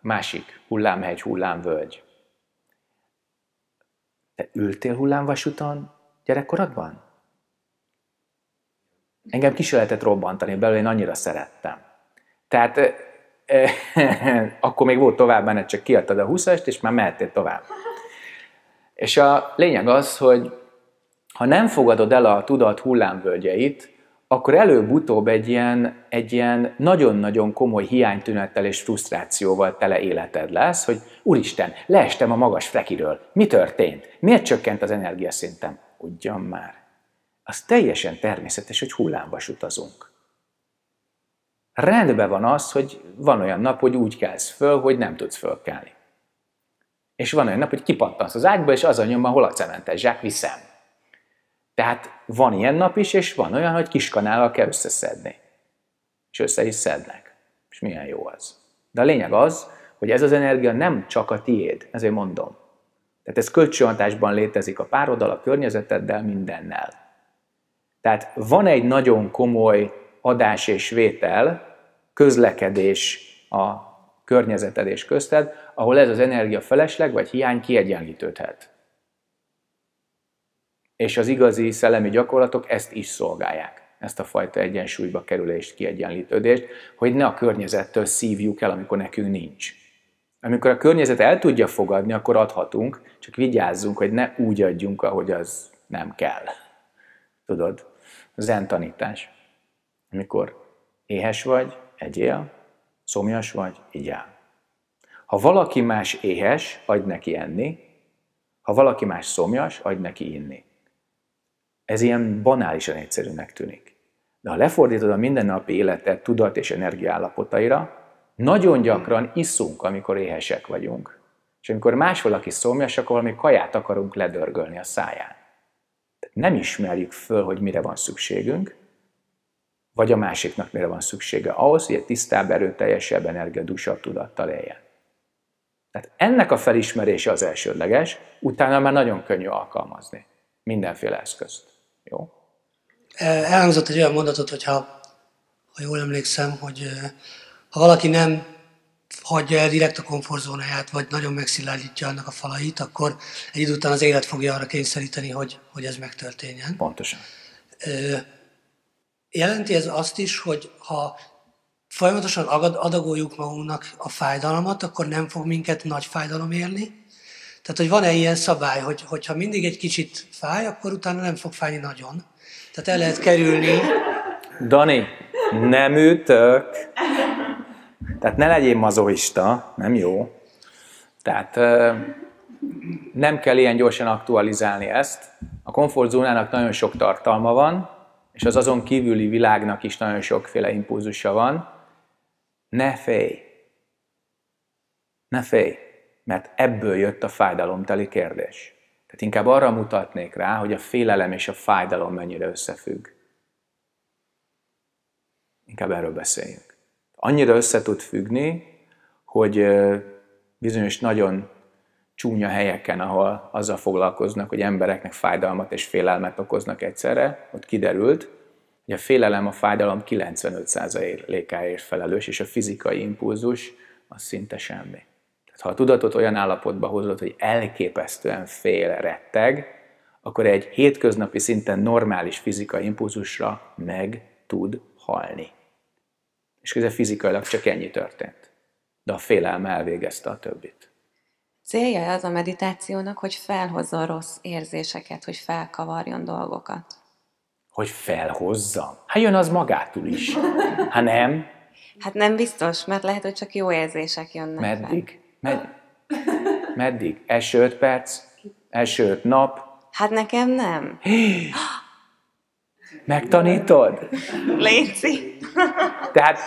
Speaker 1: másik, hullámhegy, hullámvölgy. Te ültél hullámvasúton gyerekkorodban? engem ki lehetett robbantani belőle, én annyira szerettem. Tehát akkor még volt tovább benne, csak kiadtad a 20 és már mehettél tovább. És a lényeg az, hogy ha nem fogadod el a tudat hullámvölgyeit, akkor előbb-utóbb egy ilyen, egy ilyen nagyon-nagyon komoly hiánytünettel és frusztrációval tele életed lesz, hogy úristen, leestem a magas frekiről, mi történt? Miért csökkent az energiaszintem? Ugyan már az teljesen természetes, hogy hullámvas utazunk. Rendben van az, hogy van olyan nap, hogy úgy kelsz föl, hogy nem tudsz fölkelni. És van olyan nap, hogy kipattansz az ágyba, és az a nyomban, hol a cementes zsák, viszem. Tehát van ilyen nap is, és van olyan, hogy kiskanállal kell összeszedni. És össze is szednek. És milyen jó az. De a lényeg az, hogy ez az energia nem csak a tiéd, ezért mondom. Tehát ez kölcsönhatásban létezik a pároddal, a környezeteddel, mindennel. Tehát van egy nagyon komoly adás és vétel, közlekedés a környezeted és közted, ahol ez az energia felesleg vagy hiány kiegyenlítődhet. És az igazi szellemi gyakorlatok ezt is szolgálják, ezt a fajta egyensúlyba kerülést, kiegyenlítődést, hogy ne a környezettől szívjuk el, amikor nekünk nincs. Amikor a környezet el tudja fogadni, akkor adhatunk, csak vigyázzunk, hogy ne úgy adjunk, ahogy az nem kell. Tudod? zen tanítás. Amikor éhes vagy, egyél, szomjas vagy, igyál. Ha valaki más éhes, adj neki enni, ha valaki más szomjas, adj neki inni. Ez ilyen banálisan egyszerűnek tűnik. De ha lefordítod a mindennapi életet tudat és energiállapotaira, nagyon gyakran iszunk, amikor éhesek vagyunk. És amikor más valaki szomjas, akkor valami kaját akarunk ledörgölni a száján nem ismerjük föl, hogy mire van szükségünk, vagy a másiknak mire van szüksége ahhoz, hogy egy tisztább, erőteljesebb, energiadúsabb tudattal éljen. Tehát ennek a felismerése az elsődleges, utána már nagyon könnyű alkalmazni mindenféle eszközt. Jó?
Speaker 5: Elhangzott egy olyan mondatot, hogyha ha jól emlékszem, hogy eh, ha valaki nem hagyja el direkt a komfortzónáját, vagy nagyon megszilárdítja annak a falait, akkor egy idő után az élet fogja arra kényszeríteni, hogy, hogy ez megtörténjen. Pontosan. Jelenti ez azt is, hogy ha folyamatosan adagoljuk magunknak a fájdalmat, akkor nem fog minket nagy fájdalom érni. Tehát, hogy van-e ilyen szabály, hogy, hogyha mindig egy kicsit fáj, akkor utána nem fog fájni nagyon. Tehát el lehet
Speaker 8: kerülni.
Speaker 1: Dani, nem ütök! Tehát ne legyél mazoista, nem jó. Tehát nem kell ilyen gyorsan aktualizálni ezt. A komfortzónának nagyon sok tartalma van, és az azon kívüli világnak is nagyon sokféle impulzusa van. Ne félj! Ne félj! Mert ebből jött a fájdalomteli kérdés. Tehát inkább arra mutatnék rá, hogy a félelem és a fájdalom mennyire összefügg. Inkább erről beszéljünk annyira össze tud függni, hogy bizonyos nagyon csúnya helyeken, ahol azzal foglalkoznak, hogy embereknek fájdalmat és félelmet okoznak egyszerre, ott kiderült, hogy a félelem a fájdalom 95%-áért felelős, és a fizikai impulzus az szinte semmi. Tehát ha a tudatot olyan állapotba hozod, hogy elképesztően fél, retteg, akkor egy hétköznapi szinten normális fizikai impulzusra meg tud halni. És közben fizikailag csak ennyi történt. De a félelme elvégezte a többit.
Speaker 4: Célja az a meditációnak, hogy felhozza rossz érzéseket, hogy felkavarjon dolgokat.
Speaker 1: Hogy felhozzam?
Speaker 4: Hát jön az magától
Speaker 1: is. ha hát nem?
Speaker 4: Hát nem biztos, mert lehet, hogy csak jó érzések jönnek
Speaker 1: Meddig? Fel. Med- meddig? Első öt perc? Első öt nap?
Speaker 4: Hát nekem nem.
Speaker 1: Hí! Megtanítod?
Speaker 4: Léci.
Speaker 1: Tehát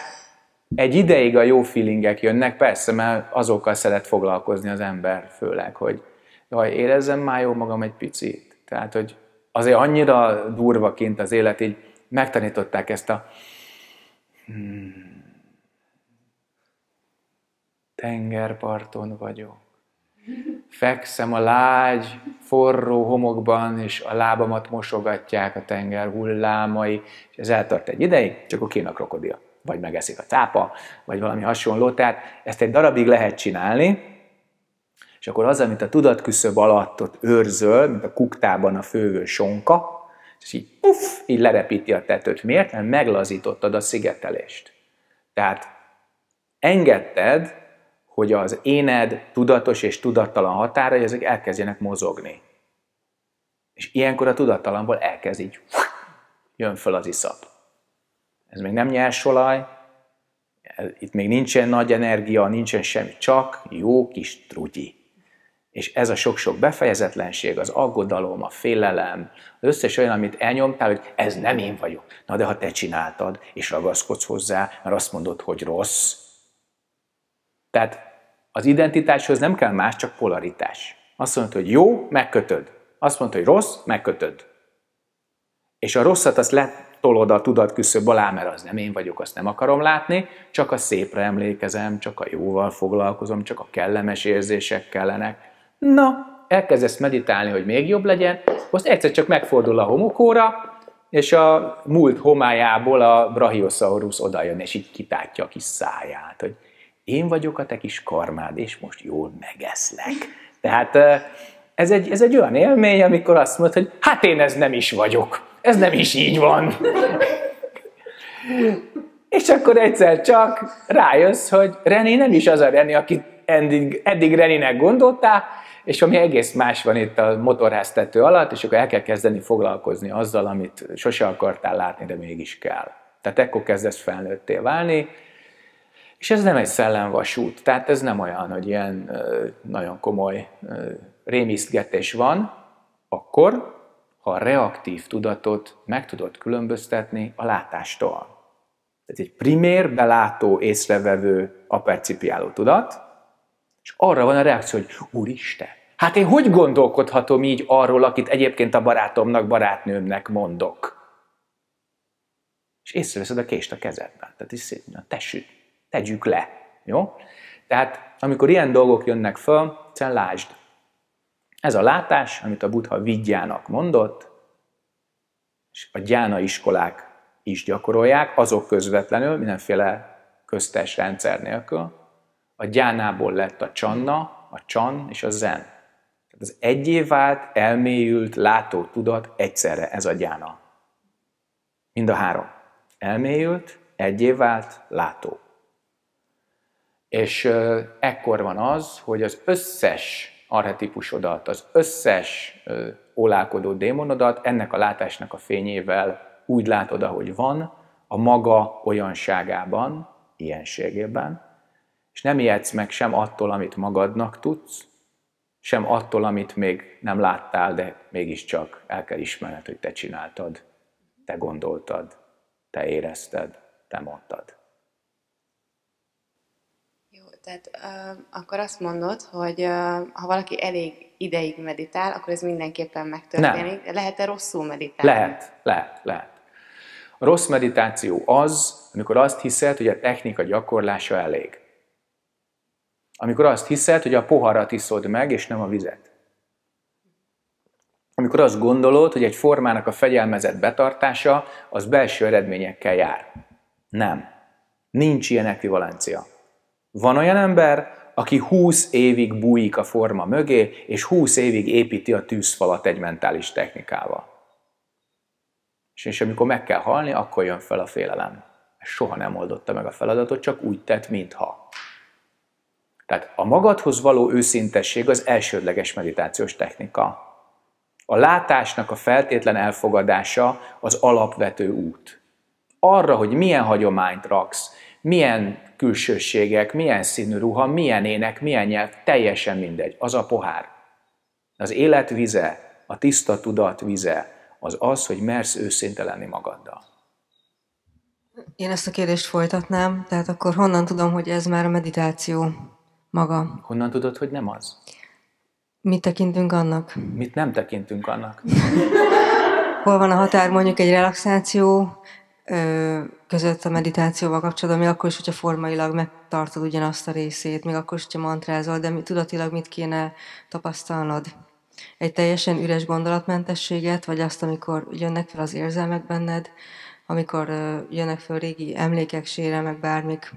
Speaker 1: egy ideig a jó feelingek jönnek, persze, mert azokkal szeret foglalkozni az ember, főleg, hogy jaj, érezzem már jó magam egy picit. Tehát, hogy azért annyira durva kint az élet, így megtanították ezt a hmm, tengerparton vagyok fekszem a lágy, forró homokban, és a lábamat mosogatják a tenger hullámai, és ez eltart egy ideig, csak akkor kijön a krokodil, vagy megeszik a cápa, vagy valami hasonló. Tehát ezt egy darabig lehet csinálni, és akkor az, amit a tudatküszöb alatt ott őrzöl, mint a kuktában a fővő sonka, és így puff, így lerepíti a tetőt. Miért? Mert meglazítottad a szigetelést. Tehát engedted, hogy az éned tudatos és tudattalan hogy ezek elkezdjenek mozogni. És ilyenkor a tudattalanból elkezd így jön föl az iszap. Ez még nem olaj, itt még nincsen nagy energia, nincsen semmi, csak jó kis trutyi. És ez a sok-sok befejezetlenség, az aggodalom, a félelem, az összes olyan, amit elnyomtál, hogy ez nem én vagyok. Na de ha te csináltad, és ragaszkodsz hozzá, mert azt mondod, hogy rossz, tehát az identitáshoz nem kell más, csak polaritás. Azt mondta, hogy jó, megkötöd. Azt mondta, hogy rossz, megkötöd. És a rosszat azt letolod a küszöbb alá, mert az nem én vagyok, azt nem akarom látni, csak a szépre emlékezem, csak a jóval foglalkozom, csak a kellemes érzések kellenek. Na, elkezdesz meditálni, hogy még jobb legyen, most egyszer csak megfordul a homokóra, és a múlt homályából a Brachiosaurus odajön, és így kitátja a kis száját, hogy én vagyok a te kis karmád, és most jól megeszlek. Tehát ez egy, ez egy olyan élmény, amikor azt mondod, hogy hát én ez nem is vagyok. Ez nem is így van. És akkor egyszer csak rájössz, hogy René nem is az a René, akit eddig, eddig Renének gondoltál, és ami egész más van itt a motorháztető alatt, és akkor el kell kezdeni foglalkozni azzal, amit sose akartál látni, de mégis kell. Tehát ekkor kezdesz felnőtté válni, és ez nem egy szellemvasút, tehát ez nem olyan, hogy ilyen nagyon komoly rémisztgetés van, akkor, ha a reaktív tudatot meg tudod különböztetni a látástól. Ez egy primér, belátó, észrevevő, apercipiáló tudat, és arra van a reakció, hogy Úristen, hát én hogy gondolkodhatom így arról, akit egyébként a barátomnak, barátnőmnek mondok? És észreveszed a kést a kezedben, tehát is szépen, na, tessük tegyük le. Jó? Tehát amikor ilyen dolgok jönnek föl, egyszerűen lásd. Ez a látás, amit a Buddha vigyának mondott, és a gyána iskolák is gyakorolják, azok közvetlenül, mindenféle köztes rendszer nélkül. A gyánából lett a csanna, a csan és a zen. Tehát az egyé vált, elmélyült, látó tudat egyszerre, ez a gyána. Mind a három. Elmélyült, egyé vált, látó. És ekkor van az, hogy az összes arhetipusodat, az összes olálkodó démonodat ennek a látásnak a fényével úgy látod, ahogy van, a maga olyanságában, ilyenségében, és nem ijedsz meg sem attól, amit magadnak tudsz, sem attól, amit még nem láttál, de mégiscsak el kell ismerned, hogy te csináltad, te gondoltad, te érezted, te mondtad.
Speaker 4: Tehát uh, akkor azt mondod, hogy uh, ha valaki elég ideig meditál, akkor ez mindenképpen megtörténik. Nem. Lehet-e rosszul meditálni?
Speaker 1: Lehet, lehet, lehet. A rossz meditáció az, amikor azt hiszed, hogy a technika gyakorlása elég. Amikor azt hiszed, hogy a poharat iszod meg, és nem a vizet. Amikor azt gondolod, hogy egy formának a fegyelmezett betartása, az belső eredményekkel jár. Nem. Nincs ilyen ekvivalencia. Van olyan ember, aki 20 évig bújik a forma mögé, és 20 évig építi a tűzfalat egy mentális technikával. És, és amikor meg kell halni, akkor jön fel a félelem. Soha nem oldotta meg a feladatot, csak úgy tett, mintha. Tehát a magadhoz való őszintesség az elsődleges meditációs technika. A látásnak a feltétlen elfogadása az alapvető út. Arra, hogy milyen hagyományt raksz, milyen külsőségek, milyen színű ruha, milyen ének, milyen nyelv, teljesen mindegy. Az a pohár. Az élet vize, a tiszta tudat vize, az az, hogy mersz őszinte lenni magaddal.
Speaker 6: Én ezt a kérdést folytatnám, tehát akkor honnan tudom, hogy ez már a meditáció
Speaker 1: maga? Honnan tudod, hogy nem az?
Speaker 6: Mit tekintünk annak?
Speaker 1: Mit nem tekintünk annak?
Speaker 6: Hol van a határ mondjuk egy relaxáció között a meditációval kapcsolatban, még akkor is, hogyha formailag megtartod ugyanazt a részét, még akkor is, hogyha mantrázol, de tudatilag mit kéne tapasztalnod? Egy teljesen üres gondolatmentességet, vagy azt, amikor jönnek fel az érzelmek benned, amikor jönnek fel régi emlékek, sérelmek, bármik.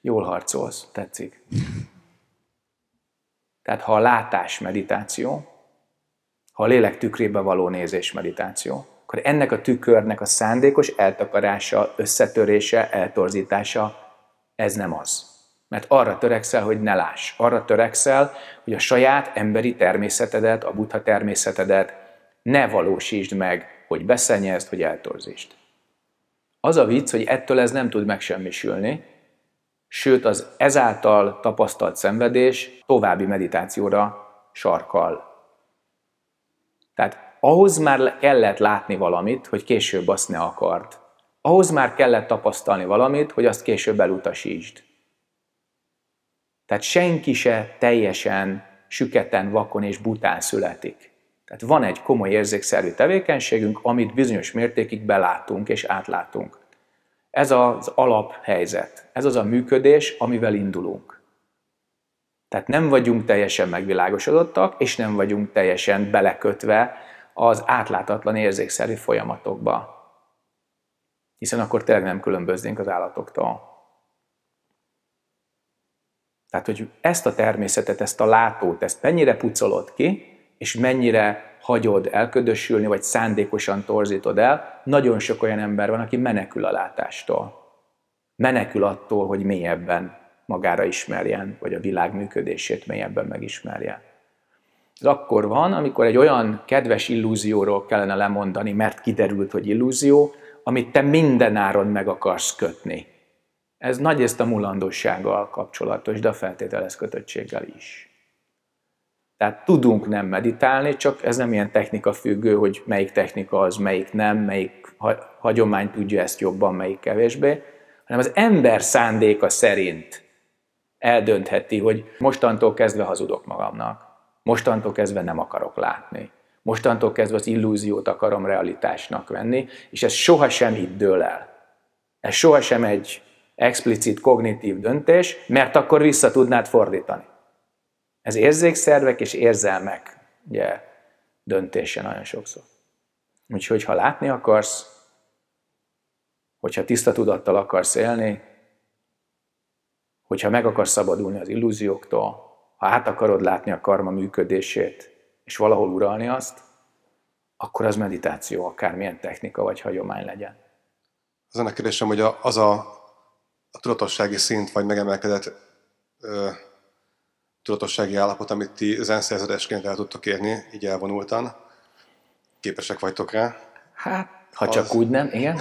Speaker 1: Jól harcolsz, tetszik. Tehát ha a látás meditáció, ha a lélek tükrébe való nézés meditáció, akkor ennek a tükörnek a szándékos eltakarása, összetörése, eltorzítása, ez nem az. Mert arra törekszel, hogy ne láss. Arra törekszel, hogy a saját emberi természetedet, a buddha természetedet ne valósítsd meg, hogy beszenyezd, hogy eltorzítsd. Az a vicc, hogy ettől ez nem tud megsemmisülni, sőt az ezáltal tapasztalt szenvedés további meditációra sarkal. Tehát ahhoz már kellett látni valamit, hogy később azt ne akart. Ahhoz már kellett tapasztalni valamit, hogy azt később elutasítsd. Tehát senki se teljesen süketen, vakon és bután születik. Tehát van egy komoly érzékszerű tevékenységünk, amit bizonyos mértékig belátunk és átlátunk. Ez az alaphelyzet, ez az a működés, amivel indulunk. Tehát nem vagyunk teljesen megvilágosodottak, és nem vagyunk teljesen belekötve az átlátatlan érzékszerű folyamatokba. Hiszen akkor tényleg nem különböznénk az állatoktól. Tehát, hogy ezt a természetet, ezt a látót, ezt mennyire pucolod ki, és mennyire hagyod elködösülni, vagy szándékosan torzítod el, nagyon sok olyan ember van, aki menekül a látástól. Menekül attól, hogy mélyebben magára ismerjen, vagy a világ működését mélyebben megismerjen. Ez akkor van, amikor egy olyan kedves illúzióról kellene lemondani, mert kiderült, hogy illúzió, amit te mindenáron meg akarsz kötni. Ez nagyrészt a mulandossággal kapcsolatos, de a feltételez kötöttséggel is. Tehát tudunk nem meditálni, csak ez nem ilyen technika függő, hogy melyik technika az, melyik nem, melyik hagyomány tudja ezt jobban, melyik kevésbé, hanem az ember szándéka szerint eldöntheti, hogy mostantól kezdve hazudok magamnak Mostantól kezdve nem akarok látni. Mostantól kezdve az illúziót akarom realitásnak venni, és ez sohasem itt dől el. Ez sohasem egy explicit kognitív döntés, mert akkor vissza tudnád fordítani. Ez érzékszervek és érzelmek ugye, döntése nagyon sokszor. Úgyhogy ha látni akarsz, hogyha tiszta tudattal akarsz élni, hogyha meg akarsz szabadulni az illúzióktól, ha át akarod látni a karma működését, és valahol uralni azt, akkor az meditáció, akármilyen technika vagy hagyomány legyen.
Speaker 8: Az a kérdésem, hogy az a, a tudatossági szint, vagy megemelkedett ö, tudatossági állapot, amit ti zenszerzetesként el tudtok érni, így elvonultan, képesek vagytok rá. Hát, ha az, csak úgy nem, igen.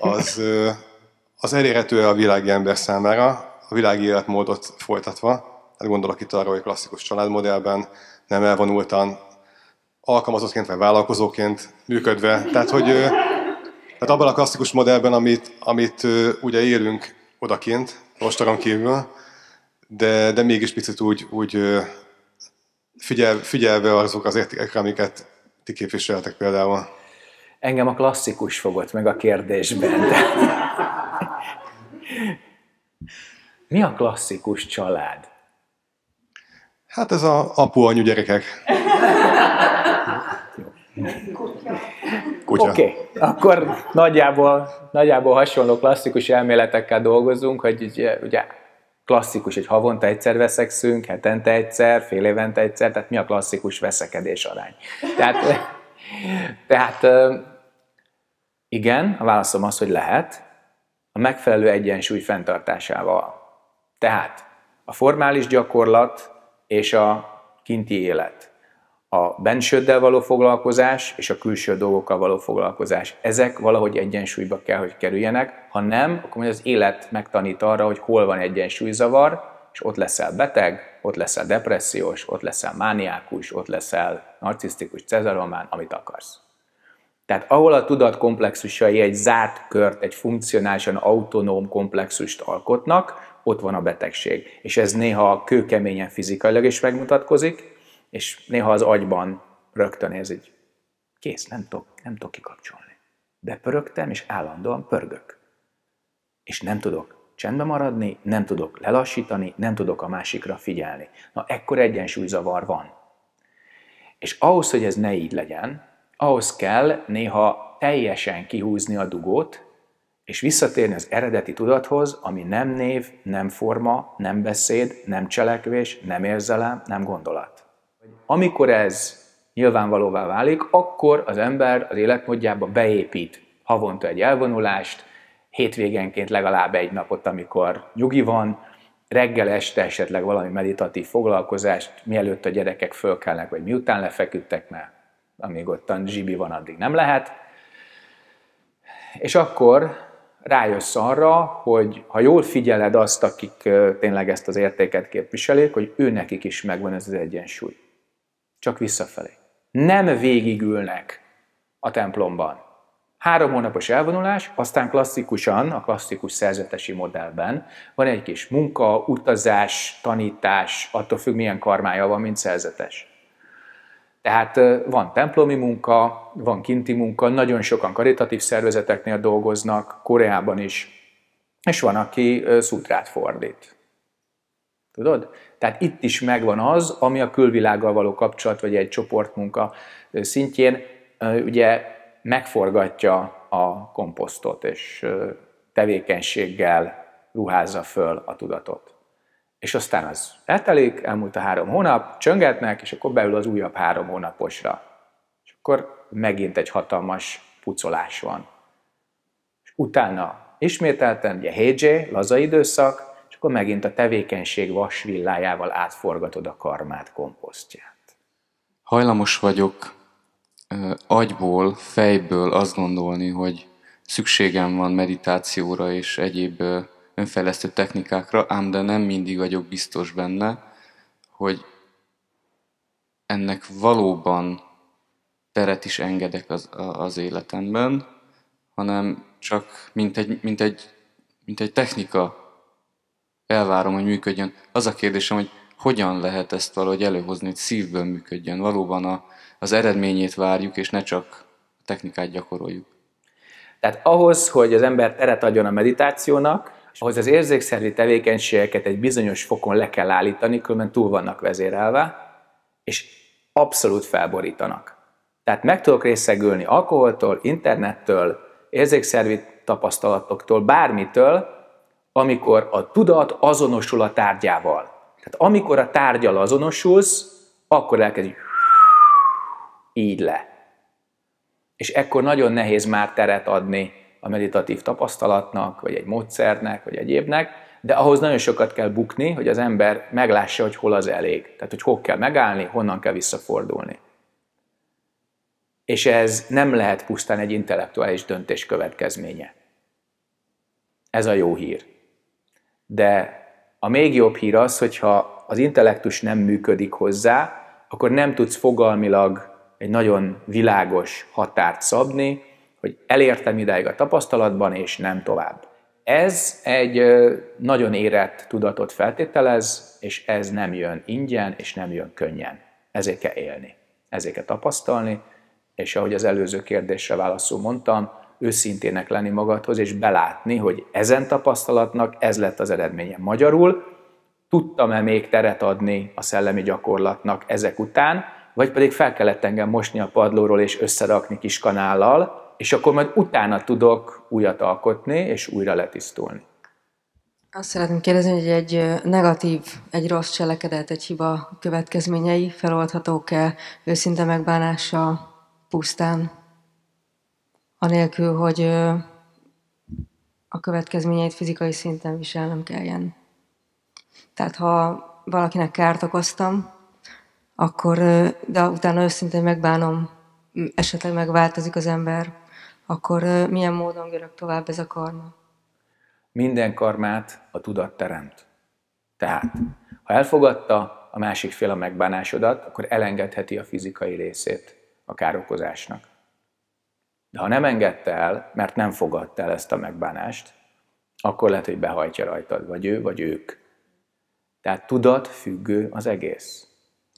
Speaker 8: Az, ö, az elérhető a világi ember számára, a világi életmódot folytatva, hát gondolok itt arra, hogy klasszikus családmodellben, nem elvonultan, alkalmazottként vagy vállalkozóként működve. Tehát, hogy tehát abban a klasszikus modellben, amit, amit ugye élünk odakint, rostoron kívül, de, de mégis picit úgy, úgy figyel, figyelve azok az értékekre, amiket ti képviseltek például. Engem a klasszikus fogott meg a kérdésben. De... Mi a klasszikus család? Hát ez a apu, anyu, gyerekek.
Speaker 1: Kutya. Oké, okay. akkor nagyjából, nagyjából hasonló klasszikus elméletekkel dolgozunk, hogy ugye, ugye klasszikus, hogy havonta egyszer veszekszünk, hetente egyszer, fél évente egyszer, tehát mi a klasszikus veszekedés arány. Tehát, tehát igen, a válaszom az, hogy lehet, a megfelelő egyensúly fenntartásával. Tehát a formális gyakorlat és a kinti élet. A bensőddel való foglalkozás és a külső dolgokkal való foglalkozás. Ezek valahogy egyensúlyba kell, hogy kerüljenek. Ha nem, akkor majd az élet megtanít arra, hogy hol van egyensúlyzavar, és ott leszel beteg, ott leszel depressziós, ott leszel mániákus, ott leszel narcisztikus, cezaromán, amit akarsz. Tehát ahol a tudat komplexusai egy zárt kört, egy funkcionálisan autonóm komplexust alkotnak, ott van a betegség. És ez néha kőkeményen fizikailag is megmutatkozik, és néha az agyban rögtön ez így kész, nem tudok, nem tudok kikapcsolni. Bepörögtem, és állandóan pörgök. És nem tudok csendben maradni, nem tudok lelassítani, nem tudok a másikra figyelni. Na, ekkor egyensúlyzavar van. És ahhoz, hogy ez ne így legyen, ahhoz kell néha teljesen kihúzni a dugót, és visszatérni az eredeti tudathoz, ami nem név, nem forma, nem beszéd, nem cselekvés, nem érzelem, nem gondolat. Amikor ez nyilvánvalóvá válik, akkor az ember az életmódjába beépít havonta egy elvonulást, hétvégenként legalább egy napot, amikor nyugi van, reggel este esetleg valami meditatív foglalkozást, mielőtt a gyerekek fölkelnek, vagy miután lefeküdtek, mert amíg ottan zsibi van, addig nem lehet. És akkor rájössz arra, hogy ha jól figyeled azt, akik tényleg ezt az értéket képviselik, hogy ő nekik is megvan ez az egyensúly. Csak visszafelé. Nem végigülnek a templomban. Három hónapos elvonulás, aztán klasszikusan, a klasszikus szerzetesi modellben van egy kis munka, utazás, tanítás, attól függ milyen karmája van, mint szerzetes. Tehát van templomi munka, van kinti munka, nagyon sokan karitatív szervezeteknél dolgoznak, Koreában is, és van, aki szutrát fordít. Tudod? Tehát itt is megvan az, ami a külvilággal való kapcsolat, vagy egy csoportmunka szintjén ugye megforgatja a komposztot, és tevékenységgel ruházza föl a tudatot és aztán az letelik, elmúlt a három hónap, csöngetnek, és akkor beül az újabb három hónaposra. És akkor megint egy hatalmas pucolás van. És utána ismételten, ugye hédzsé, laza időszak, és akkor megint a tevékenység vasvillájával átforgatod a karmát, komposztját.
Speaker 3: Hajlamos vagyok agyból, fejből azt gondolni, hogy szükségem van meditációra és egyéb önfejlesztő technikákra, ám de nem mindig vagyok biztos benne, hogy ennek valóban teret is engedek az, az életemben, hanem csak mint egy, mint, egy, mint egy technika elvárom, hogy működjön. Az a kérdésem, hogy hogyan lehet ezt valahogy előhozni, hogy szívből működjön. Valóban a, az
Speaker 1: eredményét várjuk, és ne csak a technikát gyakoroljuk. Tehát ahhoz, hogy az ember teret adjon a meditációnak, ahhoz az érzékszervi tevékenységeket egy bizonyos fokon le kell állítani, különben túl vannak vezérelve, és abszolút felborítanak. Tehát meg tudok részegülni alkoholtól, internettől, érzékszervi tapasztalatoktól, bármitől, amikor a tudat azonosul a tárgyával. Tehát amikor a tárgyal azonosulsz, akkor elkezd így le. És ekkor nagyon nehéz már teret adni a meditatív tapasztalatnak, vagy egy módszernek, vagy egyébnek, de ahhoz nagyon sokat kell bukni, hogy az ember meglássa, hogy hol az elég. Tehát, hogy hol kell megállni, honnan kell visszafordulni. És ez nem lehet pusztán egy intellektuális döntés következménye. Ez a jó hír. De a még jobb hír az, hogyha az intellektus nem működik hozzá, akkor nem tudsz fogalmilag egy nagyon világos határt szabni, hogy elértem ideig a tapasztalatban, és nem tovább. Ez egy nagyon érett tudatot feltételez, és ez nem jön ingyen, és nem jön könnyen. Ezért kell élni, ezért kell tapasztalni, és ahogy az előző kérdésre válaszul mondtam, őszintének lenni magadhoz, és belátni, hogy ezen tapasztalatnak ez lett az eredménye. Magyarul tudtam-e még teret adni a szellemi gyakorlatnak ezek után, vagy pedig fel kellett engem mosni a padlóról és összerakni kis kanállal, és akkor majd utána tudok újat alkotni, és újra letisztulni.
Speaker 6: Azt szeretném kérdezni, hogy egy negatív, egy rossz cselekedet, egy hiba következményei feloldhatók-e őszinte megbánása pusztán, anélkül, hogy a következményeit fizikai szinten viselnem kelljen. Tehát ha valakinek kárt okoztam, akkor, de utána őszintén megbánom, esetleg megváltozik az ember, akkor milyen módon görög tovább ez a karma?
Speaker 1: Minden karmát a tudat teremt. Tehát, ha elfogadta a másik fél a megbánásodat, akkor elengedheti a fizikai részét a károkozásnak. De ha nem engedte el, mert nem fogadta el ezt a megbánást, akkor lehet, hogy behajtja rajtad, vagy ő, vagy ők. Tehát tudat függő az egész.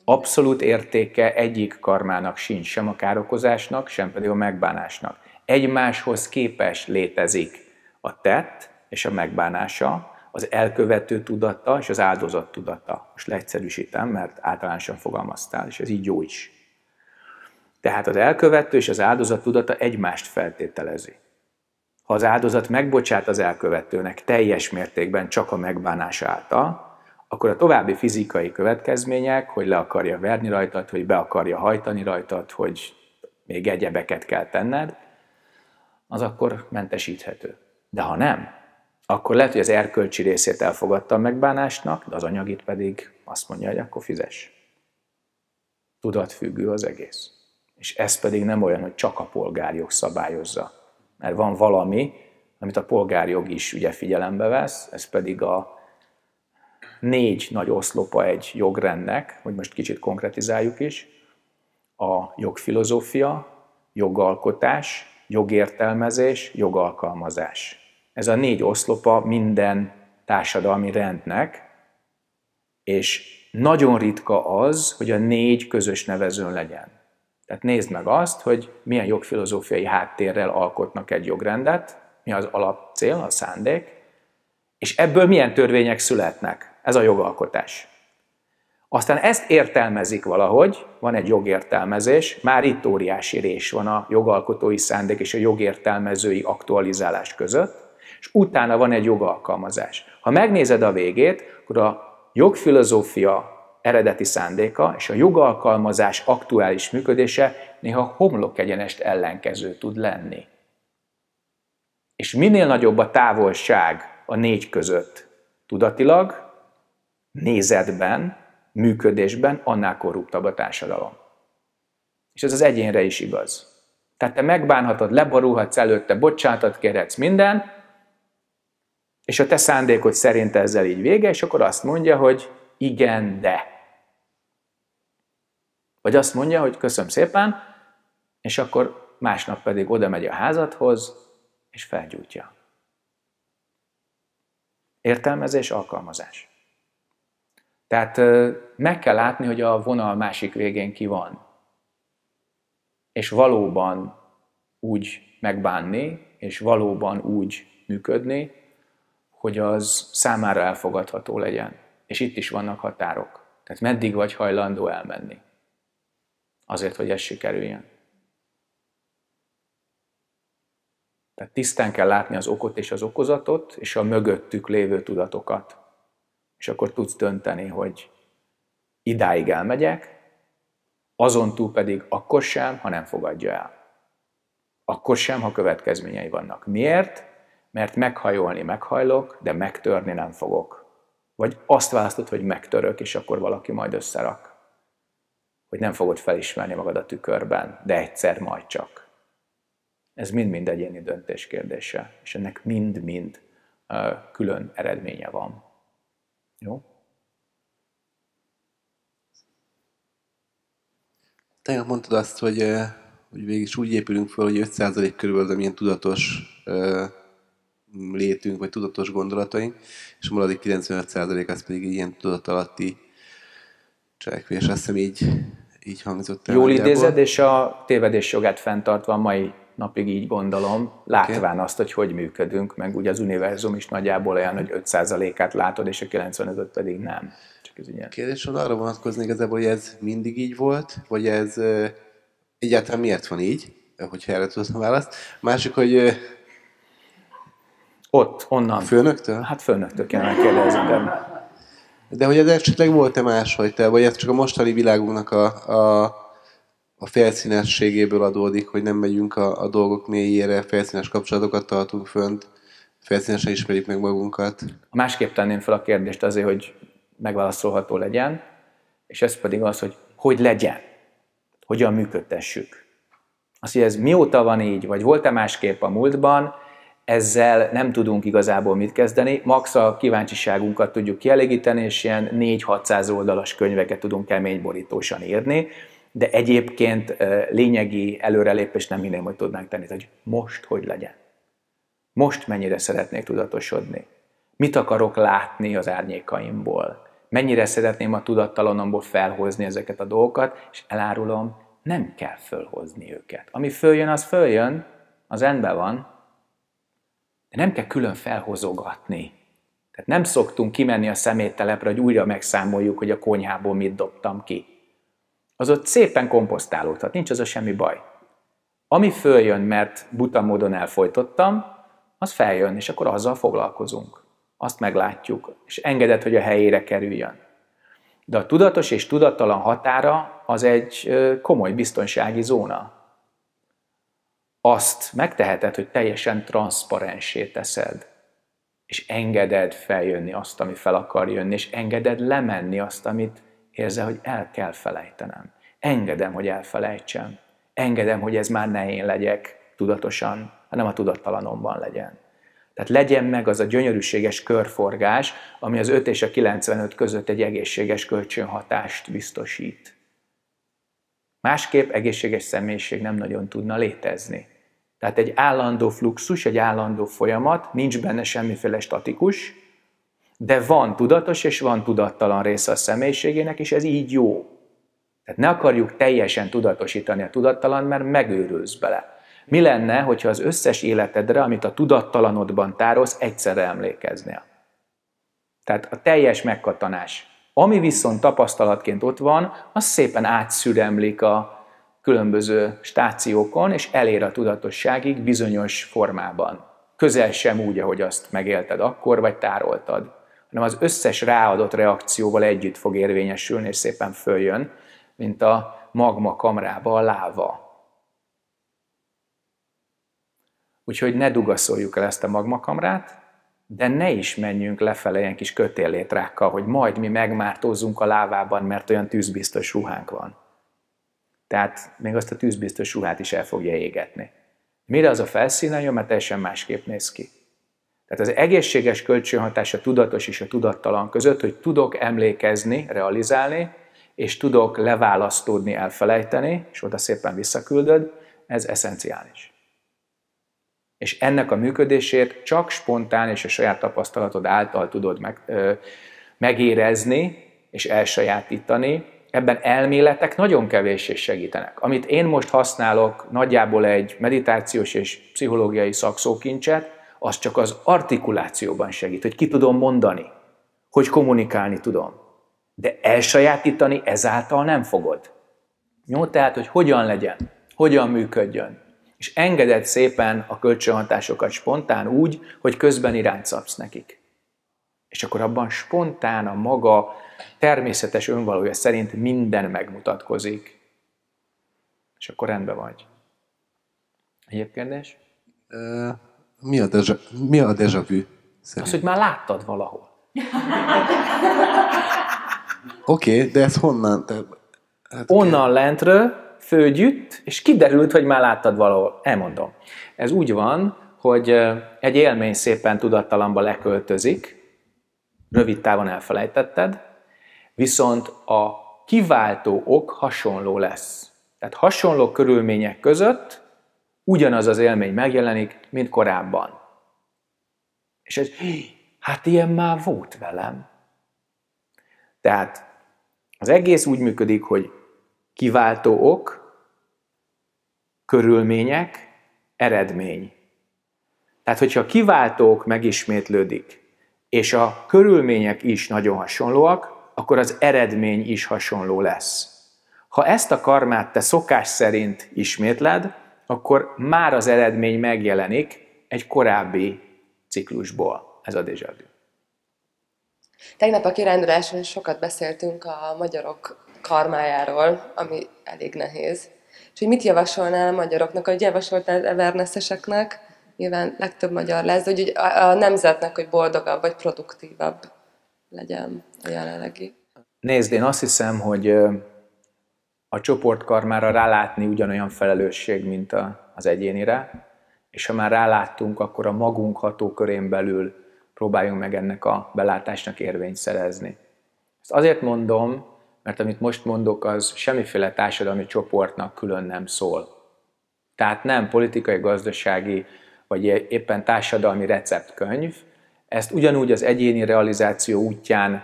Speaker 1: Abszolút értéke egyik karmának sincs, sem a károkozásnak, sem pedig a megbánásnak egymáshoz képes létezik a tett és a megbánása, az elkövető tudata és az áldozat tudata. Most leegyszerűsítem, mert általánosan fogalmaztál, és ez így jó is. Tehát az elkövető és az áldozat tudata egymást feltételezi. Ha az áldozat megbocsát az elkövetőnek teljes mértékben csak a megbánás által, akkor a további fizikai következmények, hogy le akarja verni rajtad, hogy be akarja hajtani rajtad, hogy még egyebeket kell tenned, az akkor mentesíthető. De ha nem, akkor lehet, hogy az erkölcsi részét elfogadta a megbánásnak, de az anyagit pedig azt mondja, hogy akkor fizes. Tudatfüggő az egész. És ez pedig nem olyan, hogy csak a polgárjog szabályozza. Mert van valami, amit a polgárjog is ugye figyelembe vesz, ez pedig a négy nagy oszlopa egy jogrendnek, hogy most kicsit konkretizáljuk is, a jogfilozófia, jogalkotás, jogértelmezés, jogalkalmazás. Ez a négy oszlopa minden társadalmi rendnek, és nagyon ritka az, hogy a négy közös nevezőn legyen. Tehát nézd meg azt, hogy milyen jogfilozófiai háttérrel alkotnak egy jogrendet, mi az alapcél, a szándék, és ebből milyen törvények születnek. Ez a jogalkotás. Aztán ezt értelmezik valahogy, van egy jogértelmezés, már itt óriási rés van a jogalkotói szándék és a jogértelmezői aktualizálás között, és utána van egy jogalkalmazás. Ha megnézed a végét, akkor a jogfilozófia eredeti szándéka és a jogalkalmazás aktuális működése néha homlok egyenest ellenkező tud lenni. És minél nagyobb a távolság a négy között, tudatilag, nézetben, működésben, annál korruptabb a társadalom. És ez az egyénre is igaz. Tehát te megbánhatod, leborulhatsz előtte, bocsátat, kérhetsz minden, és a te szándékod szerint ezzel így vége, és akkor azt mondja, hogy igen, de. Vagy azt mondja, hogy köszönöm szépen, és akkor másnap pedig oda megy a házadhoz, és felgyújtja. Értelmezés, alkalmazás. Tehát meg kell látni, hogy a vonal másik végén ki van. És valóban úgy megbánni, és valóban úgy működni, hogy az számára elfogadható legyen. És itt is vannak határok. Tehát meddig vagy hajlandó elmenni? Azért, hogy ez sikerüljön. Tehát tisztán kell látni az okot és az okozatot, és a mögöttük lévő tudatokat és akkor tudsz dönteni, hogy idáig elmegyek, azon túl pedig akkor sem, ha nem fogadja el. Akkor sem, ha következményei vannak. Miért? Mert meghajolni meghajlok, de megtörni nem fogok. Vagy azt választod, hogy megtörök, és akkor valaki majd összerak. Hogy nem fogod felismerni magad a tükörben, de egyszer majd csak. Ez mind-mind egyéni döntés kérdése, és ennek mind-mind külön eredménye van. Jó? Tegnap mondtad azt,
Speaker 2: hogy, hogy végig is úgy épülünk fel, hogy 5% körülbelül az ilyen tudatos létünk, vagy tudatos gondolataink, és a maradék 95% az pedig ilyen tudatalatti cselekvés. Azt hiszem így, így hangzott el. Jól idézed,
Speaker 1: és a tévedés jogát fenntartva a mai napig így gondolom, látván azt, hogy hogy működünk, meg ugye az univerzum is nagyjából olyan, hogy 5%-át látod, és a 95 pedig nem. Csak ez ilyen. Kérdés van arra vonatkoznék igazából, hogy ez mindig
Speaker 2: így volt, vagy ez egyáltalán miért van így, hogyha erre tudod a választ. Másik, hogy ott, onnan. Főnöktől? Hát főnöktől kell megkérdezni. De... de hogy ez esetleg volt-e máshogy te, vagy ez csak a mostani világunknak a, a a felszínességéből adódik, hogy nem megyünk a, a dolgok mélyére, felszínes kapcsolatokat tartunk fönt,
Speaker 1: felszínesen ismerjük meg magunkat. Másképp tenném fel a kérdést azért, hogy megválaszolható legyen, és ez pedig az, hogy hogy legyen, hogyan működtessük. Az, hogy ez mióta van így, vagy volt-e másképp a múltban, ezzel nem tudunk igazából mit kezdeni. Max a kíváncsiságunkat tudjuk kielégíteni, és ilyen 4-600 oldalas könyveket tudunk keményborítósan írni, de egyébként lényegi előrelépést nem hinném, hogy tudnánk tenni. Tehát, hogy most hogy legyen? Most mennyire szeretnék tudatosodni? Mit akarok látni az árnyékaimból? Mennyire szeretném a tudattalanomból felhozni ezeket a dolgokat, és elárulom, nem kell fölhozni őket. Ami följön, az följön, az rendben van, de nem kell külön felhozogatni. Tehát nem szoktunk kimenni a szeméttelepre, hogy újra megszámoljuk, hogy a konyhából mit dobtam ki az ott szépen komposztálódhat, nincs az a semmi baj. Ami följön, mert buta módon elfolytottam, az feljön, és akkor azzal foglalkozunk. Azt meglátjuk, és engedett, hogy a helyére kerüljön. De a tudatos és tudattalan határa az egy komoly biztonsági zóna. Azt megteheted, hogy teljesen transzparensé teszed, és engeded feljönni azt, ami fel akar jönni, és engeded lemenni azt, amit érze, hogy el kell felejtenem. Engedem, hogy elfelejtsem. Engedem, hogy ez már ne én legyek tudatosan, hanem a tudattalanomban legyen. Tehát legyen meg az a gyönyörűséges körforgás, ami az 5 és a 95 között egy egészséges kölcsönhatást biztosít. Másképp egészséges személyiség nem nagyon tudna létezni. Tehát egy állandó fluxus, egy állandó folyamat, nincs benne semmiféle statikus, de van tudatos és van tudattalan része a személyiségének, és ez így jó. Tehát ne akarjuk teljesen tudatosítani a tudattalan, mert megőrülsz bele. Mi lenne, hogyha az összes életedre, amit a tudattalanodban tárolsz, egyszerre emlékeznél? Tehát a teljes megkatanás. Ami viszont tapasztalatként ott van, az szépen átszüremlik a különböző stációkon, és elér a tudatosságig bizonyos formában. Közel sem úgy, ahogy azt megélted akkor, vagy tároltad hanem az összes ráadott reakcióval együtt fog érvényesülni, és szépen följön, mint a magma kamrába a láva. Úgyhogy ne dugaszoljuk el ezt a magmakamrát, de ne is menjünk lefele ilyen kis kötéllétrákkal, hogy majd mi megmártózzunk a lávában, mert olyan tűzbiztos ruhánk van. Tehát még azt a tűzbiztos ruhát is el fogja égetni. Mire az a felszínen jön, mert teljesen másképp néz ki. Tehát az egészséges kölcsönhatás a tudatos és a tudattalan között, hogy tudok emlékezni, realizálni, és tudok leválasztódni, elfelejteni, és oda szépen visszaküldöd, ez eszenciális. És ennek a működését csak spontán és a saját tapasztalatod által tudod meg, ö, megérezni és elsajátítani. Ebben elméletek nagyon kevés és segítenek. Amit én most használok, nagyjából egy meditációs és pszichológiai szakszókincset, az csak az artikulációban segít, hogy ki tudom mondani, hogy kommunikálni tudom. De elsajátítani ezáltal nem fogod. Jó, tehát, hogy hogyan legyen, hogyan működjön. És engeded szépen a kölcsönhatásokat spontán úgy, hogy közben irányt szabsz nekik. És akkor abban spontán a maga természetes önvalója szerint minden megmutatkozik. És akkor rendben vagy. Egyéb kérdés?
Speaker 2: Mi a deja, mi a deja vu? Szerint? Az, hogy már láttad valahol. Oké, okay, de ez honnan? Te,
Speaker 1: hát Onnan kell. lentről, földjütt, és kiderült, hogy már láttad valahol. Elmondom. Ez úgy van, hogy egy élmény szépen tudattalamba leköltözik, rövid távon elfelejtetted, viszont a kiváltó ok hasonló lesz. Tehát hasonló körülmények között ugyanaz az élmény megjelenik, mint korábban. És ez, hát ilyen már volt velem. Tehát az egész úgy működik, hogy kiváltó ok, körülmények, eredmény. Tehát, hogyha a kiváltók megismétlődik, és a körülmények is nagyon hasonlóak, akkor az eredmény is hasonló lesz. Ha ezt a karmát te szokás szerint ismétled, akkor már az eredmény megjelenik egy korábbi ciklusból. Ez a déjà vu.
Speaker 6: Tegnap a kiránduláson sokat beszéltünk a magyarok karmájáról, ami elég nehéz. És hogy mit javasolnál a magyaroknak, hogy javasoltál awarenesseseknek, nyilván legtöbb magyar lesz, hogy a nemzetnek, hogy boldogabb vagy produktívabb
Speaker 1: legyen a jelenlegi. Nézd, én azt hiszem, hogy a csoportkarmára rálátni ugyanolyan felelősség, mint a, az egyénire, és ha már ráláttunk, akkor a magunk hatókörén belül próbáljunk meg ennek a belátásnak érvényt szerezni. Ezt azért mondom, mert amit most mondok, az semmiféle társadalmi csoportnak külön nem szól. Tehát nem politikai, gazdasági, vagy éppen társadalmi receptkönyv, ezt ugyanúgy az egyéni realizáció útján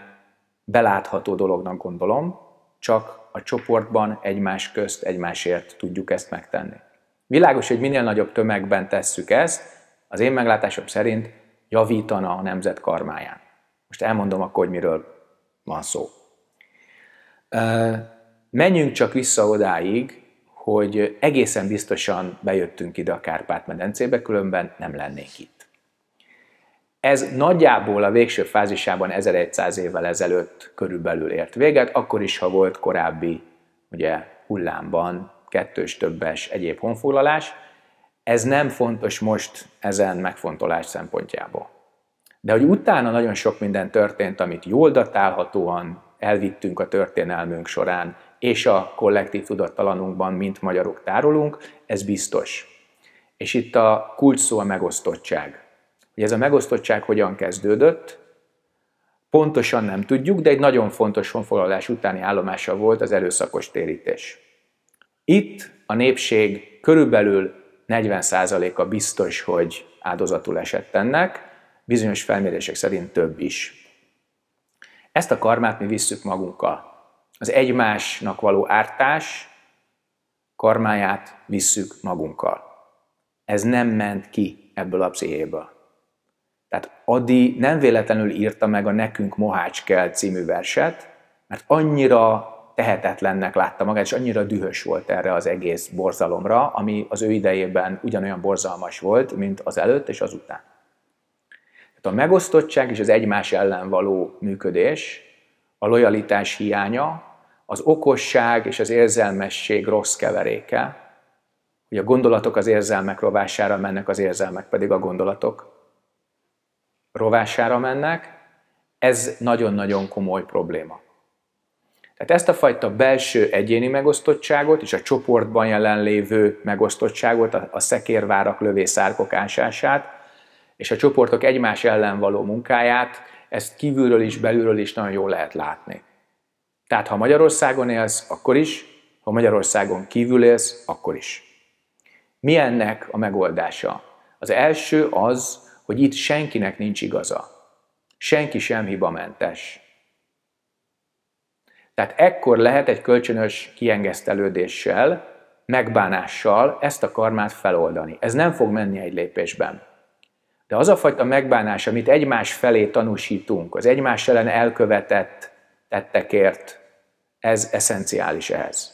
Speaker 1: belátható dolognak gondolom, csak a csoportban egymás közt, egymásért tudjuk ezt megtenni. Világos, hogy minél nagyobb tömegben tesszük ezt, az én meglátásom szerint javítana a nemzet karmáján. Most elmondom akkor, hogy miről van szó. Menjünk csak vissza odáig, hogy egészen biztosan bejöttünk ide a Kárpát-medencébe, különben nem lennék itt. Ez nagyjából a végső fázisában 1100 évvel ezelőtt körülbelül ért véget, akkor is, ha volt korábbi ugye, hullámban kettős, többes egyéb honfoglalás. Ez nem fontos most ezen megfontolás szempontjából. De hogy utána nagyon sok minden történt, amit jól datálhatóan elvittünk a történelmünk során, és a kollektív tudattalanunkban, mint magyarok tárolunk, ez biztos. És itt a kulcs szó a megosztottság. Hogy ez a megosztottság hogyan kezdődött, pontosan nem tudjuk, de egy nagyon fontos honfoglalás utáni állomása volt az erőszakos térítés. Itt a népség körülbelül 40%-a biztos, hogy áldozatul esett ennek, bizonyos felmérések szerint több is. Ezt a karmát mi visszük magunkkal. Az egymásnak való ártás karmáját visszük magunkkal. Ez nem ment ki ebből a pszichéből. Tehát Adi nem véletlenül írta meg a Nekünk Mohács kell című verset, mert annyira tehetetlennek látta magát, és annyira dühös volt erre az egész borzalomra, ami az ő idejében ugyanolyan borzalmas volt, mint az előtt és az után. Tehát a megosztottság és az egymás ellen való működés, a lojalitás hiánya, az okosság és az érzelmesség rossz keveréke, hogy a gondolatok az érzelmek rovására mennek, az érzelmek pedig a gondolatok rovására mennek, ez nagyon-nagyon komoly probléma. Tehát ezt a fajta belső egyéni megosztottságot és a csoportban jelenlévő megosztottságot, a szekérvárak lövészárkok ásását, és a csoportok egymás ellen való munkáját, ezt kívülről is, belülről is nagyon jól lehet látni. Tehát ha Magyarországon élsz, akkor is, ha Magyarországon kívül élsz, akkor is. Mi ennek a megoldása? Az első az, hogy itt senkinek nincs igaza. Senki sem hibamentes. Tehát ekkor lehet egy kölcsönös kiengesztelődéssel, megbánással ezt a karmát feloldani. Ez nem fog menni egy lépésben. De az a fajta megbánás, amit egymás felé tanúsítunk, az egymás ellen elkövetett tettekért, ez eszenciális ehhez.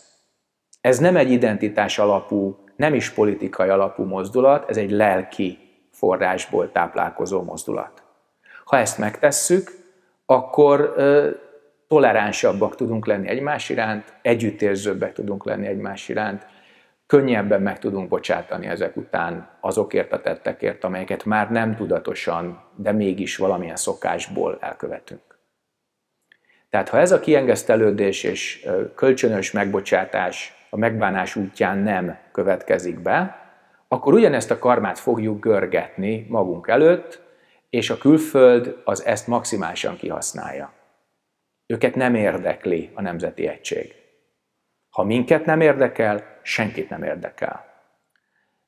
Speaker 1: Ez nem egy identitás alapú, nem is politikai alapú mozdulat, ez egy lelki forrásból táplálkozó mozdulat. Ha ezt megtesszük, akkor toleránsabbak tudunk lenni egymás iránt, együttérzőbbek tudunk lenni egymás iránt, könnyebben meg tudunk bocsátani ezek után azokért a tettekért, amelyeket már nem tudatosan, de mégis valamilyen szokásból elkövetünk. Tehát ha ez a kiengesztelődés és kölcsönös megbocsátás a megbánás útján nem következik be, akkor ugyanezt a karmát fogjuk görgetni magunk előtt, és a külföld az ezt maximálisan kihasználja. Őket nem érdekli a nemzeti egység. Ha minket nem érdekel, senkit nem érdekel.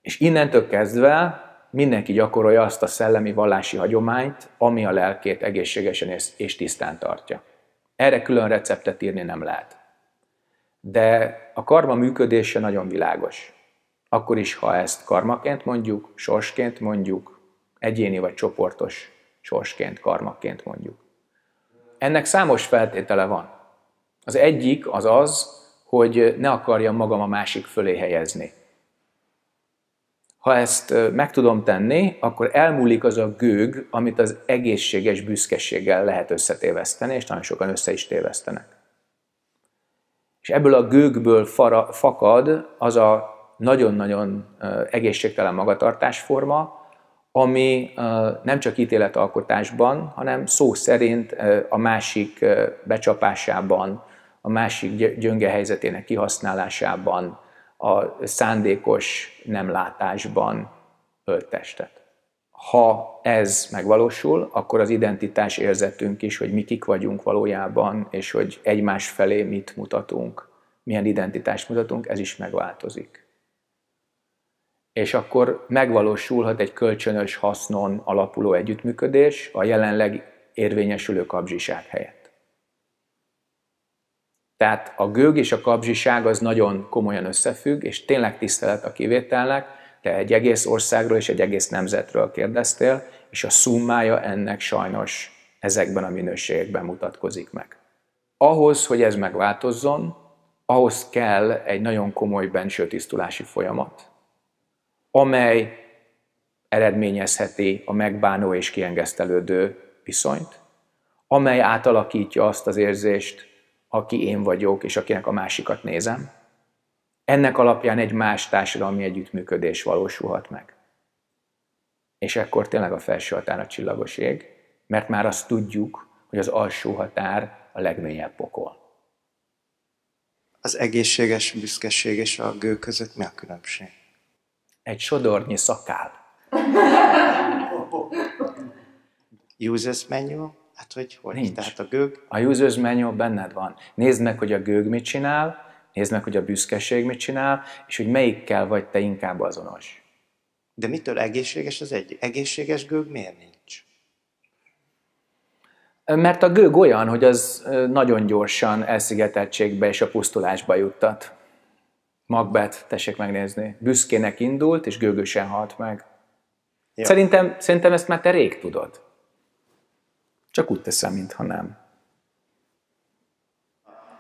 Speaker 1: És innentől kezdve mindenki gyakorolja azt a szellemi vallási hagyományt, ami a lelkét egészségesen és tisztán tartja. Erre külön receptet írni nem lehet. De a karma működése nagyon világos akkor is, ha ezt karmaként mondjuk, sorsként mondjuk, egyéni vagy csoportos sorsként, karmaként mondjuk. Ennek számos feltétele van. Az egyik az az, hogy ne akarjam magam a másik fölé helyezni. Ha ezt meg tudom tenni, akkor elmúlik az a gőg, amit az egészséges büszkeséggel lehet összetéveszteni, és nagyon sokan össze is tévesztenek. És ebből a gőgből fara, fakad az a nagyon-nagyon egészségtelen magatartásforma, ami nem csak ítéletalkotásban, hanem szó szerint a másik becsapásában, a másik gyönge helyzetének kihasználásában, a szándékos nemlátásban ölt testet. Ha ez megvalósul, akkor az identitás érzetünk is, hogy mi kik vagyunk valójában, és hogy egymás felé mit mutatunk, milyen identitást mutatunk, ez is megváltozik és akkor megvalósulhat egy kölcsönös hasznon alapuló együttműködés a jelenleg érvényesülő kapzsiság helyett. Tehát a gőg és a kapzsiság az nagyon komolyan összefügg, és tényleg tisztelet a kivételnek, de egy egész országról és egy egész nemzetről kérdeztél, és a szummája ennek sajnos ezekben a minőségekben mutatkozik meg. Ahhoz, hogy ez megváltozzon, ahhoz kell egy nagyon komoly bensőtisztulási folyamat, amely eredményezheti a megbánó és kiengesztelődő viszonyt, amely átalakítja azt az érzést, aki én vagyok, és akinek a másikat nézem. Ennek alapján egy más társadalmi együttműködés valósulhat meg. És ekkor tényleg a felső határ a csillagos ég, mert már azt tudjuk, hogy az alsó határ a legmélyebb pokol. Az egészséges büszkeség és a gő között mi a különbség? egy sodornyi szakál. Users menu, hát hogy hol? Nincs. Tehát a gőg? A users menu benned van. Nézd meg, hogy a gőg mit csinál, nézd meg, hogy a büszkeség mit csinál, és hogy melyikkel vagy te inkább azonos. De mitől egészséges az egy? Egészséges gőg miért nincs? Mert a gőg olyan, hogy az nagyon gyorsan elszigeteltségbe és a pusztulásba juttat. Magbet tessék megnézni, büszkének indult, és gőgösen halt meg. Ja. Szerintem, szerintem ezt már te rég tudod. Csak úgy teszem, mintha nem.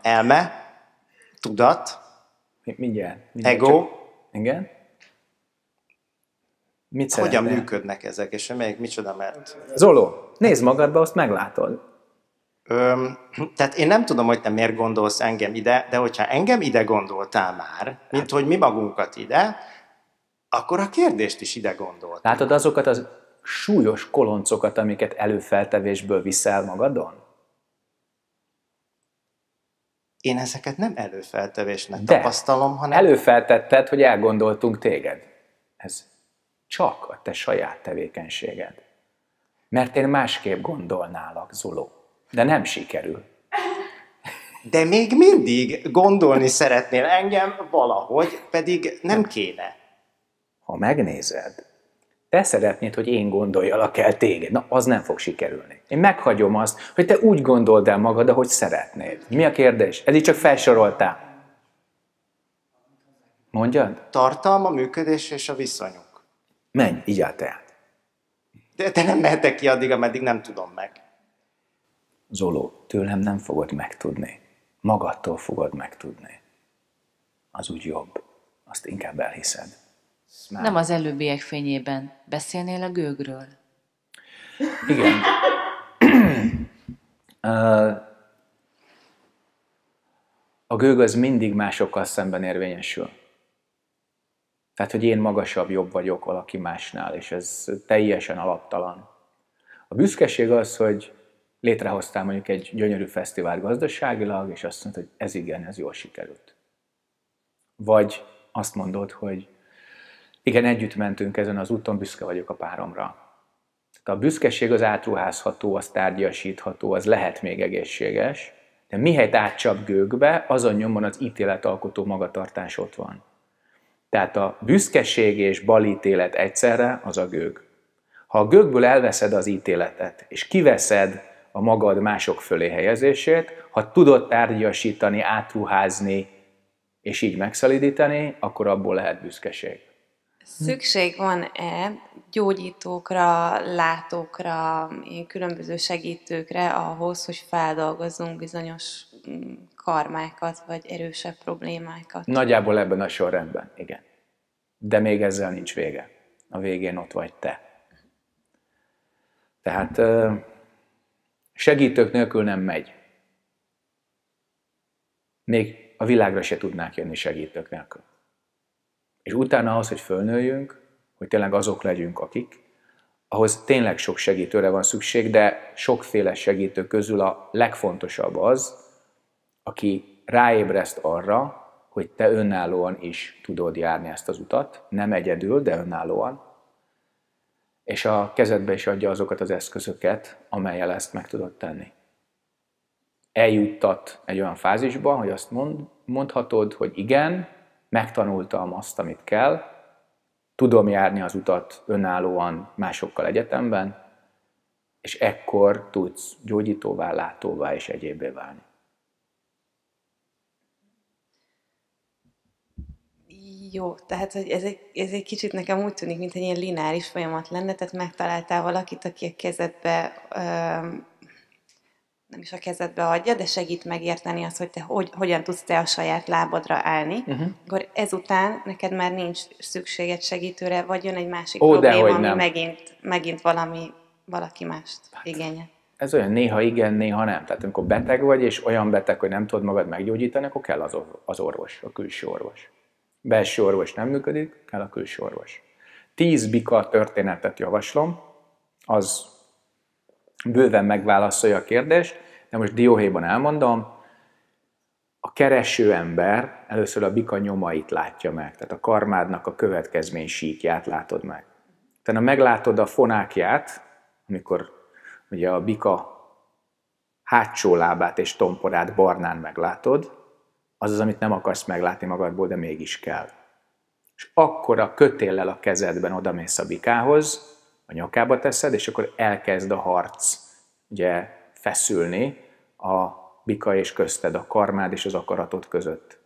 Speaker 1: Elme, tudat, mindjárt, mindjárt ego. Csak, igen. Mit Hogyan működnek ezek, és melyik micsoda, mert...
Speaker 7: Zoló, nézd magadba, azt meglátod. Öm, tehát én nem tudom, hogy te miért gondolsz engem ide, de hogyha engem ide gondoltál már, mint hogy mi magunkat ide,
Speaker 1: akkor a kérdést is ide gondolt. Látod azokat az súlyos koloncokat, amiket előfeltevésből viszel magadon? Én ezeket nem előfeltevésnek De tapasztalom, hanem... előfeltetted, hogy elgondoltunk téged. Ez csak a te saját tevékenységed. Mert én másképp gondolnálak, Zulók. De nem sikerül. De még mindig gondolni szeretnél engem valahogy, pedig nem kéne. Ha megnézed, te szeretnéd, hogy én gondoljalak el téged. Na, az nem fog sikerülni. Én meghagyom azt, hogy te úgy gondold el magad, ahogy szeretnéd. Mi a kérdés? Eddig csak felsoroltál. Mondjad? Tartalma,
Speaker 2: működés és a viszonyok.
Speaker 1: Menj, így állt el.
Speaker 2: De, de nem mehetek
Speaker 8: ki addig, ameddig nem tudom meg.
Speaker 1: Zoló, tőlem nem fogod megtudni. Magadtól fogod megtudni. Az úgy jobb. Azt inkább elhiszed.
Speaker 3: Már... Nem az előbbiek fényében. Beszélnél a gőgről?
Speaker 7: Igen.
Speaker 1: a gőg az mindig másokkal szemben érvényesül. Tehát, hogy én magasabb, jobb vagyok valaki másnál, és ez teljesen alaptalan. A büszkeség az, hogy létrehoztál mondjuk egy gyönyörű fesztivál gazdaságilag, és azt mondtad, hogy ez igen, ez jól sikerült. Vagy azt mondod, hogy igen, együtt mentünk ezen az úton, büszke vagyok a páromra. Tehát a büszkeség az átruházható, az tárgyasítható, az lehet még egészséges, de mihelyt átcsap gőgbe, azon nyomban az ítéletalkotó magatartás ott van. Tehát a büszkeség és balítélet egyszerre az a gőg. Ha a gőgből elveszed az ítéletet, és kiveszed a magad mások fölé helyezését, ha tudod tárgyasítani, átruházni, és így megszalidítani, akkor abból lehet büszkeség.
Speaker 4: Szükség van-e gyógyítókra, látókra, különböző segítőkre ahhoz, hogy feldolgozzunk bizonyos mm, karmákat, vagy erősebb problémákat?
Speaker 1: Nagyjából ebben a sorrendben, igen. De még ezzel nincs vége. A végén ott vagy te. Tehát Segítők nélkül nem megy. Még a világra se tudnánk jönni segítők nélkül. És utána az, hogy fölnőjünk, hogy tényleg azok legyünk, akik, ahhoz tényleg sok segítőre van szükség, de sokféle segítő közül a legfontosabb az, aki ráébreszt arra, hogy te önállóan is tudod járni ezt az utat, nem egyedül, de önállóan, és a kezedbe is adja azokat az eszközöket, amelyel ezt meg tudod tenni. Eljuttat egy olyan fázisba, hogy azt mond, mondhatod, hogy igen, megtanultam azt, amit kell, tudom járni az utat önállóan másokkal egyetemben, és ekkor tudsz gyógyítóvá, látóvá és egyébé válni.
Speaker 4: Jó, tehát hogy ez egy, ez egy kicsit nekem úgy tűnik, mint egy ilyen lineáris folyamat lenne, tehát megtaláltál valakit, aki a kezedbe, ö, nem is a kezedbe adja, de segít megérteni azt, hogy te hogy, hogyan tudsz te a saját lábadra állni, uh-huh. akkor ezután neked már nincs szükséged segítőre, vagy jön egy másik Ó, probléma, ami nem. megint, megint valami,
Speaker 1: valaki mást hát. ez olyan néha igen, néha nem. Tehát amikor beteg vagy, és olyan beteg, hogy nem tudod magad meggyógyítani, akkor kell az, az orvos, a külső orvos belső orvos nem működik, kell a külső orvos. Tíz bika történetet javaslom, az bőven megválaszolja a kérdést, de most dióhéjban elmondom, a kereső ember először a bika nyomait látja meg, tehát a karmádnak a következmény síkját látod meg. Utána meglátod a fonákját, amikor ugye a bika hátsó lábát és tomporát barnán meglátod, az az, amit nem akarsz meglátni magadból, de mégis kell. És akkor a kötéllel a kezedben odamész a bikához, a nyakába teszed, és akkor elkezd a harc ugye, feszülni a bika és közted, a karmád és az akaratod között.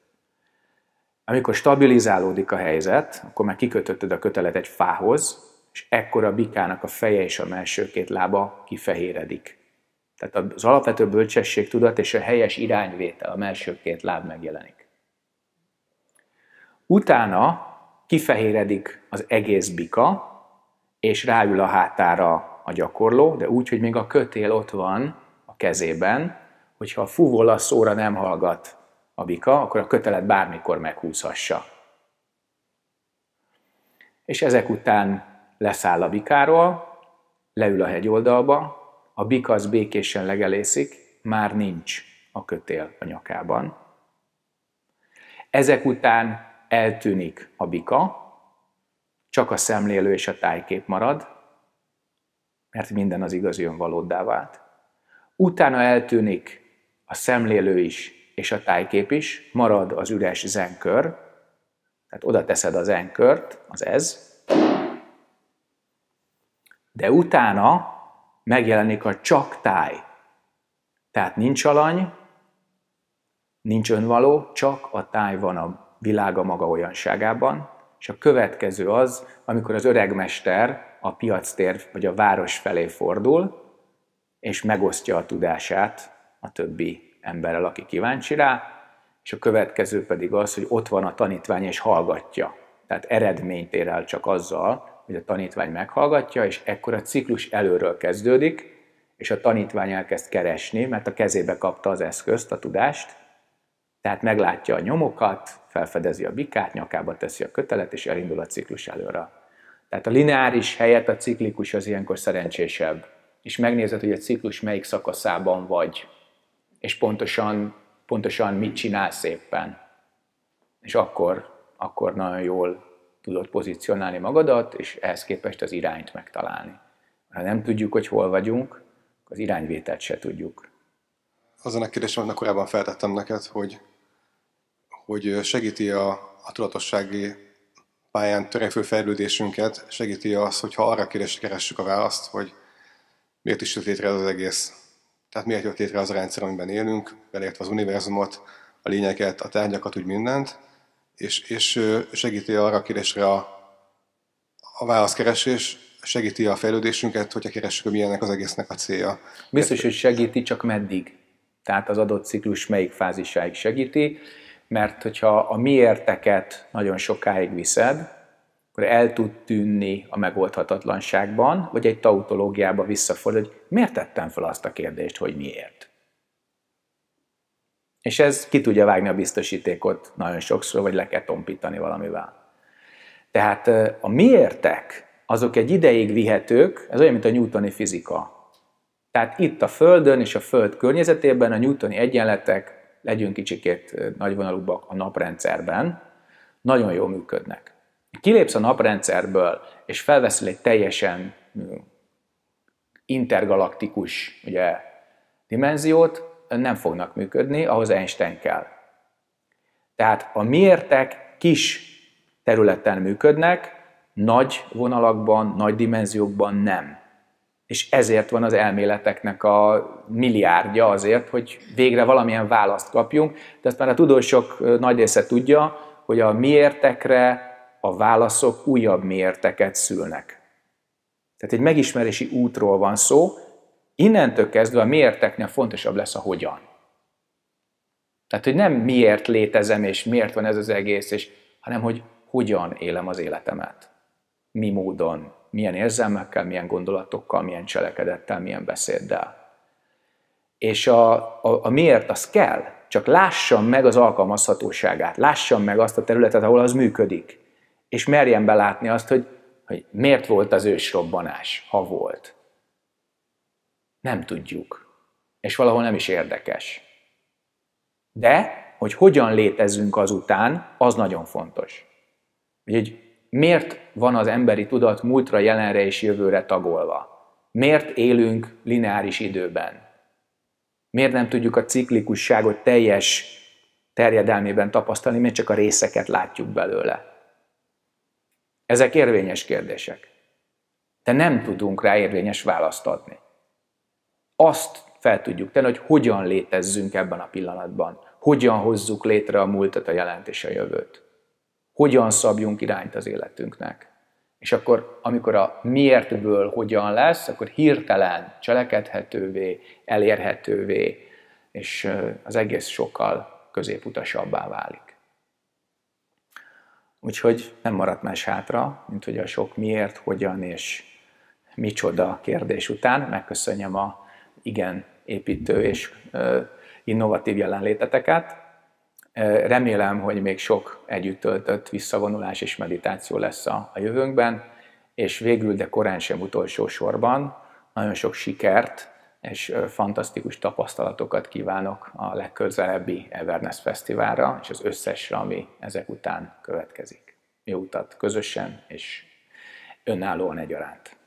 Speaker 1: Amikor stabilizálódik a helyzet, akkor már kikötötted a kötelet egy fához, és ekkor a bikának a feje és a melső két lába kifehéredik. Tehát az alapvető bölcsesség tudat és a helyes irányvétel, a két láb megjelenik. Utána kifehéredik az egész bika, és ráül a hátára a gyakorló, de úgy, hogy még a kötél ott van a kezében, hogyha a fuvola szóra nem hallgat a bika, akkor a kötelet bármikor meghúzhassa. És ezek után leszáll a bikáról, leül a hegyoldalba, a bika az békésen legelészik, már nincs a kötél a nyakában. Ezek után eltűnik a bika, csak a szemlélő és a tájkép marad, mert minden az igazi önvalóddá vált. Utána eltűnik a szemlélő is, és a tájkép is, marad az üres zenkör, tehát oda teszed az enkört, az ez, de utána megjelenik a csak táj. Tehát nincs alany, nincs önvaló, csak a táj van a világa maga olyanságában, és a következő az, amikor az öregmester a piac tér vagy a város felé fordul, és megosztja a tudását a többi emberrel, aki kíváncsi rá, és a következő pedig az, hogy ott van a tanítvány és hallgatja. Tehát eredményt ér el csak azzal, hogy a tanítvány meghallgatja, és ekkor a ciklus előről kezdődik, és a tanítvány elkezd keresni, mert a kezébe kapta az eszközt, a tudást, tehát meglátja a nyomokat, felfedezi a bikát, nyakába teszi a kötelet, és elindul a ciklus előre. Tehát a lineáris helyett a ciklikus az ilyenkor szerencsésebb. És megnézed, hogy a ciklus melyik szakaszában vagy, és pontosan, pontosan mit csinálsz éppen. És akkor, akkor nagyon jól tudod pozícionálni magadat, és ehhez képest az irányt megtalálni. Ha nem tudjuk, hogy hol vagyunk, az irányvételt se tudjuk. Azon a kérdésem, amit korábban feltettem
Speaker 8: neked, hogy, hogy segíti a, a tudatossági pályán törekvő fejlődésünket, segíti az, hogyha arra kérdésre keressük a választ, hogy miért is jött létre az egész. Tehát miért jött létre az a rendszer, amiben élünk, beleértve az univerzumot, a lényeket, a tárgyakat, úgy mindent, és, és segíti arra a kérdésre a, a válaszkeresés, segíti a fejlődésünket, hogyha keressük, hogy milyennek
Speaker 1: az egésznek a célja. Biztos, hogy segíti, csak meddig. Tehát az adott ciklus melyik fázisáig segíti, mert hogyha a érteket nagyon sokáig viszed, akkor el tud tűnni a megoldhatatlanságban, vagy egy tautológiába visszafordul, hogy miért tettem fel azt a kérdést, hogy miért. És ez ki tudja vágni a biztosítékot nagyon sokszor, vagy le kell tompítani valamivel. Tehát a miértek, azok egy ideig vihetők, ez olyan, mint a newtoni fizika. Tehát itt a Földön és a Föld környezetében a newtoni egyenletek, legyünk kicsikét nagyvonalúbbak a naprendszerben, nagyon jól működnek. Kilépsz a naprendszerből, és felveszel egy teljesen intergalaktikus ugye, dimenziót, nem fognak működni, ahhoz Einstein kell. Tehát a miértek kis területen működnek, nagy vonalakban, nagy dimenziókban nem. És ezért van az elméleteknek a milliárdja azért, hogy végre valamilyen választ kapjunk, de ezt már a tudósok nagy része tudja, hogy a miértekre a válaszok újabb mérteket szülnek. Tehát egy megismerési útról van szó, Innentől kezdve a miérteknél fontosabb lesz a hogyan. Tehát, hogy nem miért létezem, és miért van ez az egész, és, hanem hogy hogyan élem az életemet. Mi módon, milyen érzelmekkel, milyen gondolatokkal, milyen cselekedettel, milyen beszéddel. És a, a, a miért az kell, csak lássam meg az alkalmazhatóságát, lássam meg azt a területet, ahol az működik, és merjen belátni azt, hogy, hogy miért volt az ősrobbanás, ha volt. Nem tudjuk. És valahol nem is érdekes. De, hogy hogyan létezünk azután, az nagyon fontos. Hogy miért van az emberi tudat múltra, jelenre és jövőre tagolva? Miért élünk lineáris időben? Miért nem tudjuk a ciklikusságot teljes terjedelmében tapasztalni, miért csak a részeket látjuk belőle? Ezek érvényes kérdések. De nem tudunk rá érvényes választ adni azt fel tudjuk tenni, hogy hogyan létezzünk ebben a pillanatban, hogyan hozzuk létre a múltat, a jelent és a jövőt, hogyan szabjunk irányt az életünknek. És akkor, amikor a miértből hogyan lesz, akkor hirtelen cselekedhetővé, elérhetővé, és az egész sokkal középutasabbá válik. Úgyhogy nem maradt más hátra, mint hogy a sok miért, hogyan és micsoda kérdés után megköszönjem a igen építő és innovatív jelenléteteket. Remélem, hogy még sok együtt töltött visszavonulás és meditáció lesz a, a jövőnkben, és végül, de korán sem utolsó sorban, nagyon sok sikert és fantasztikus tapasztalatokat kívánok a legközelebbi Everness Fesztiválra, és az összesre, ami ezek után következik. Jó utat közösen és önállóan egyaránt!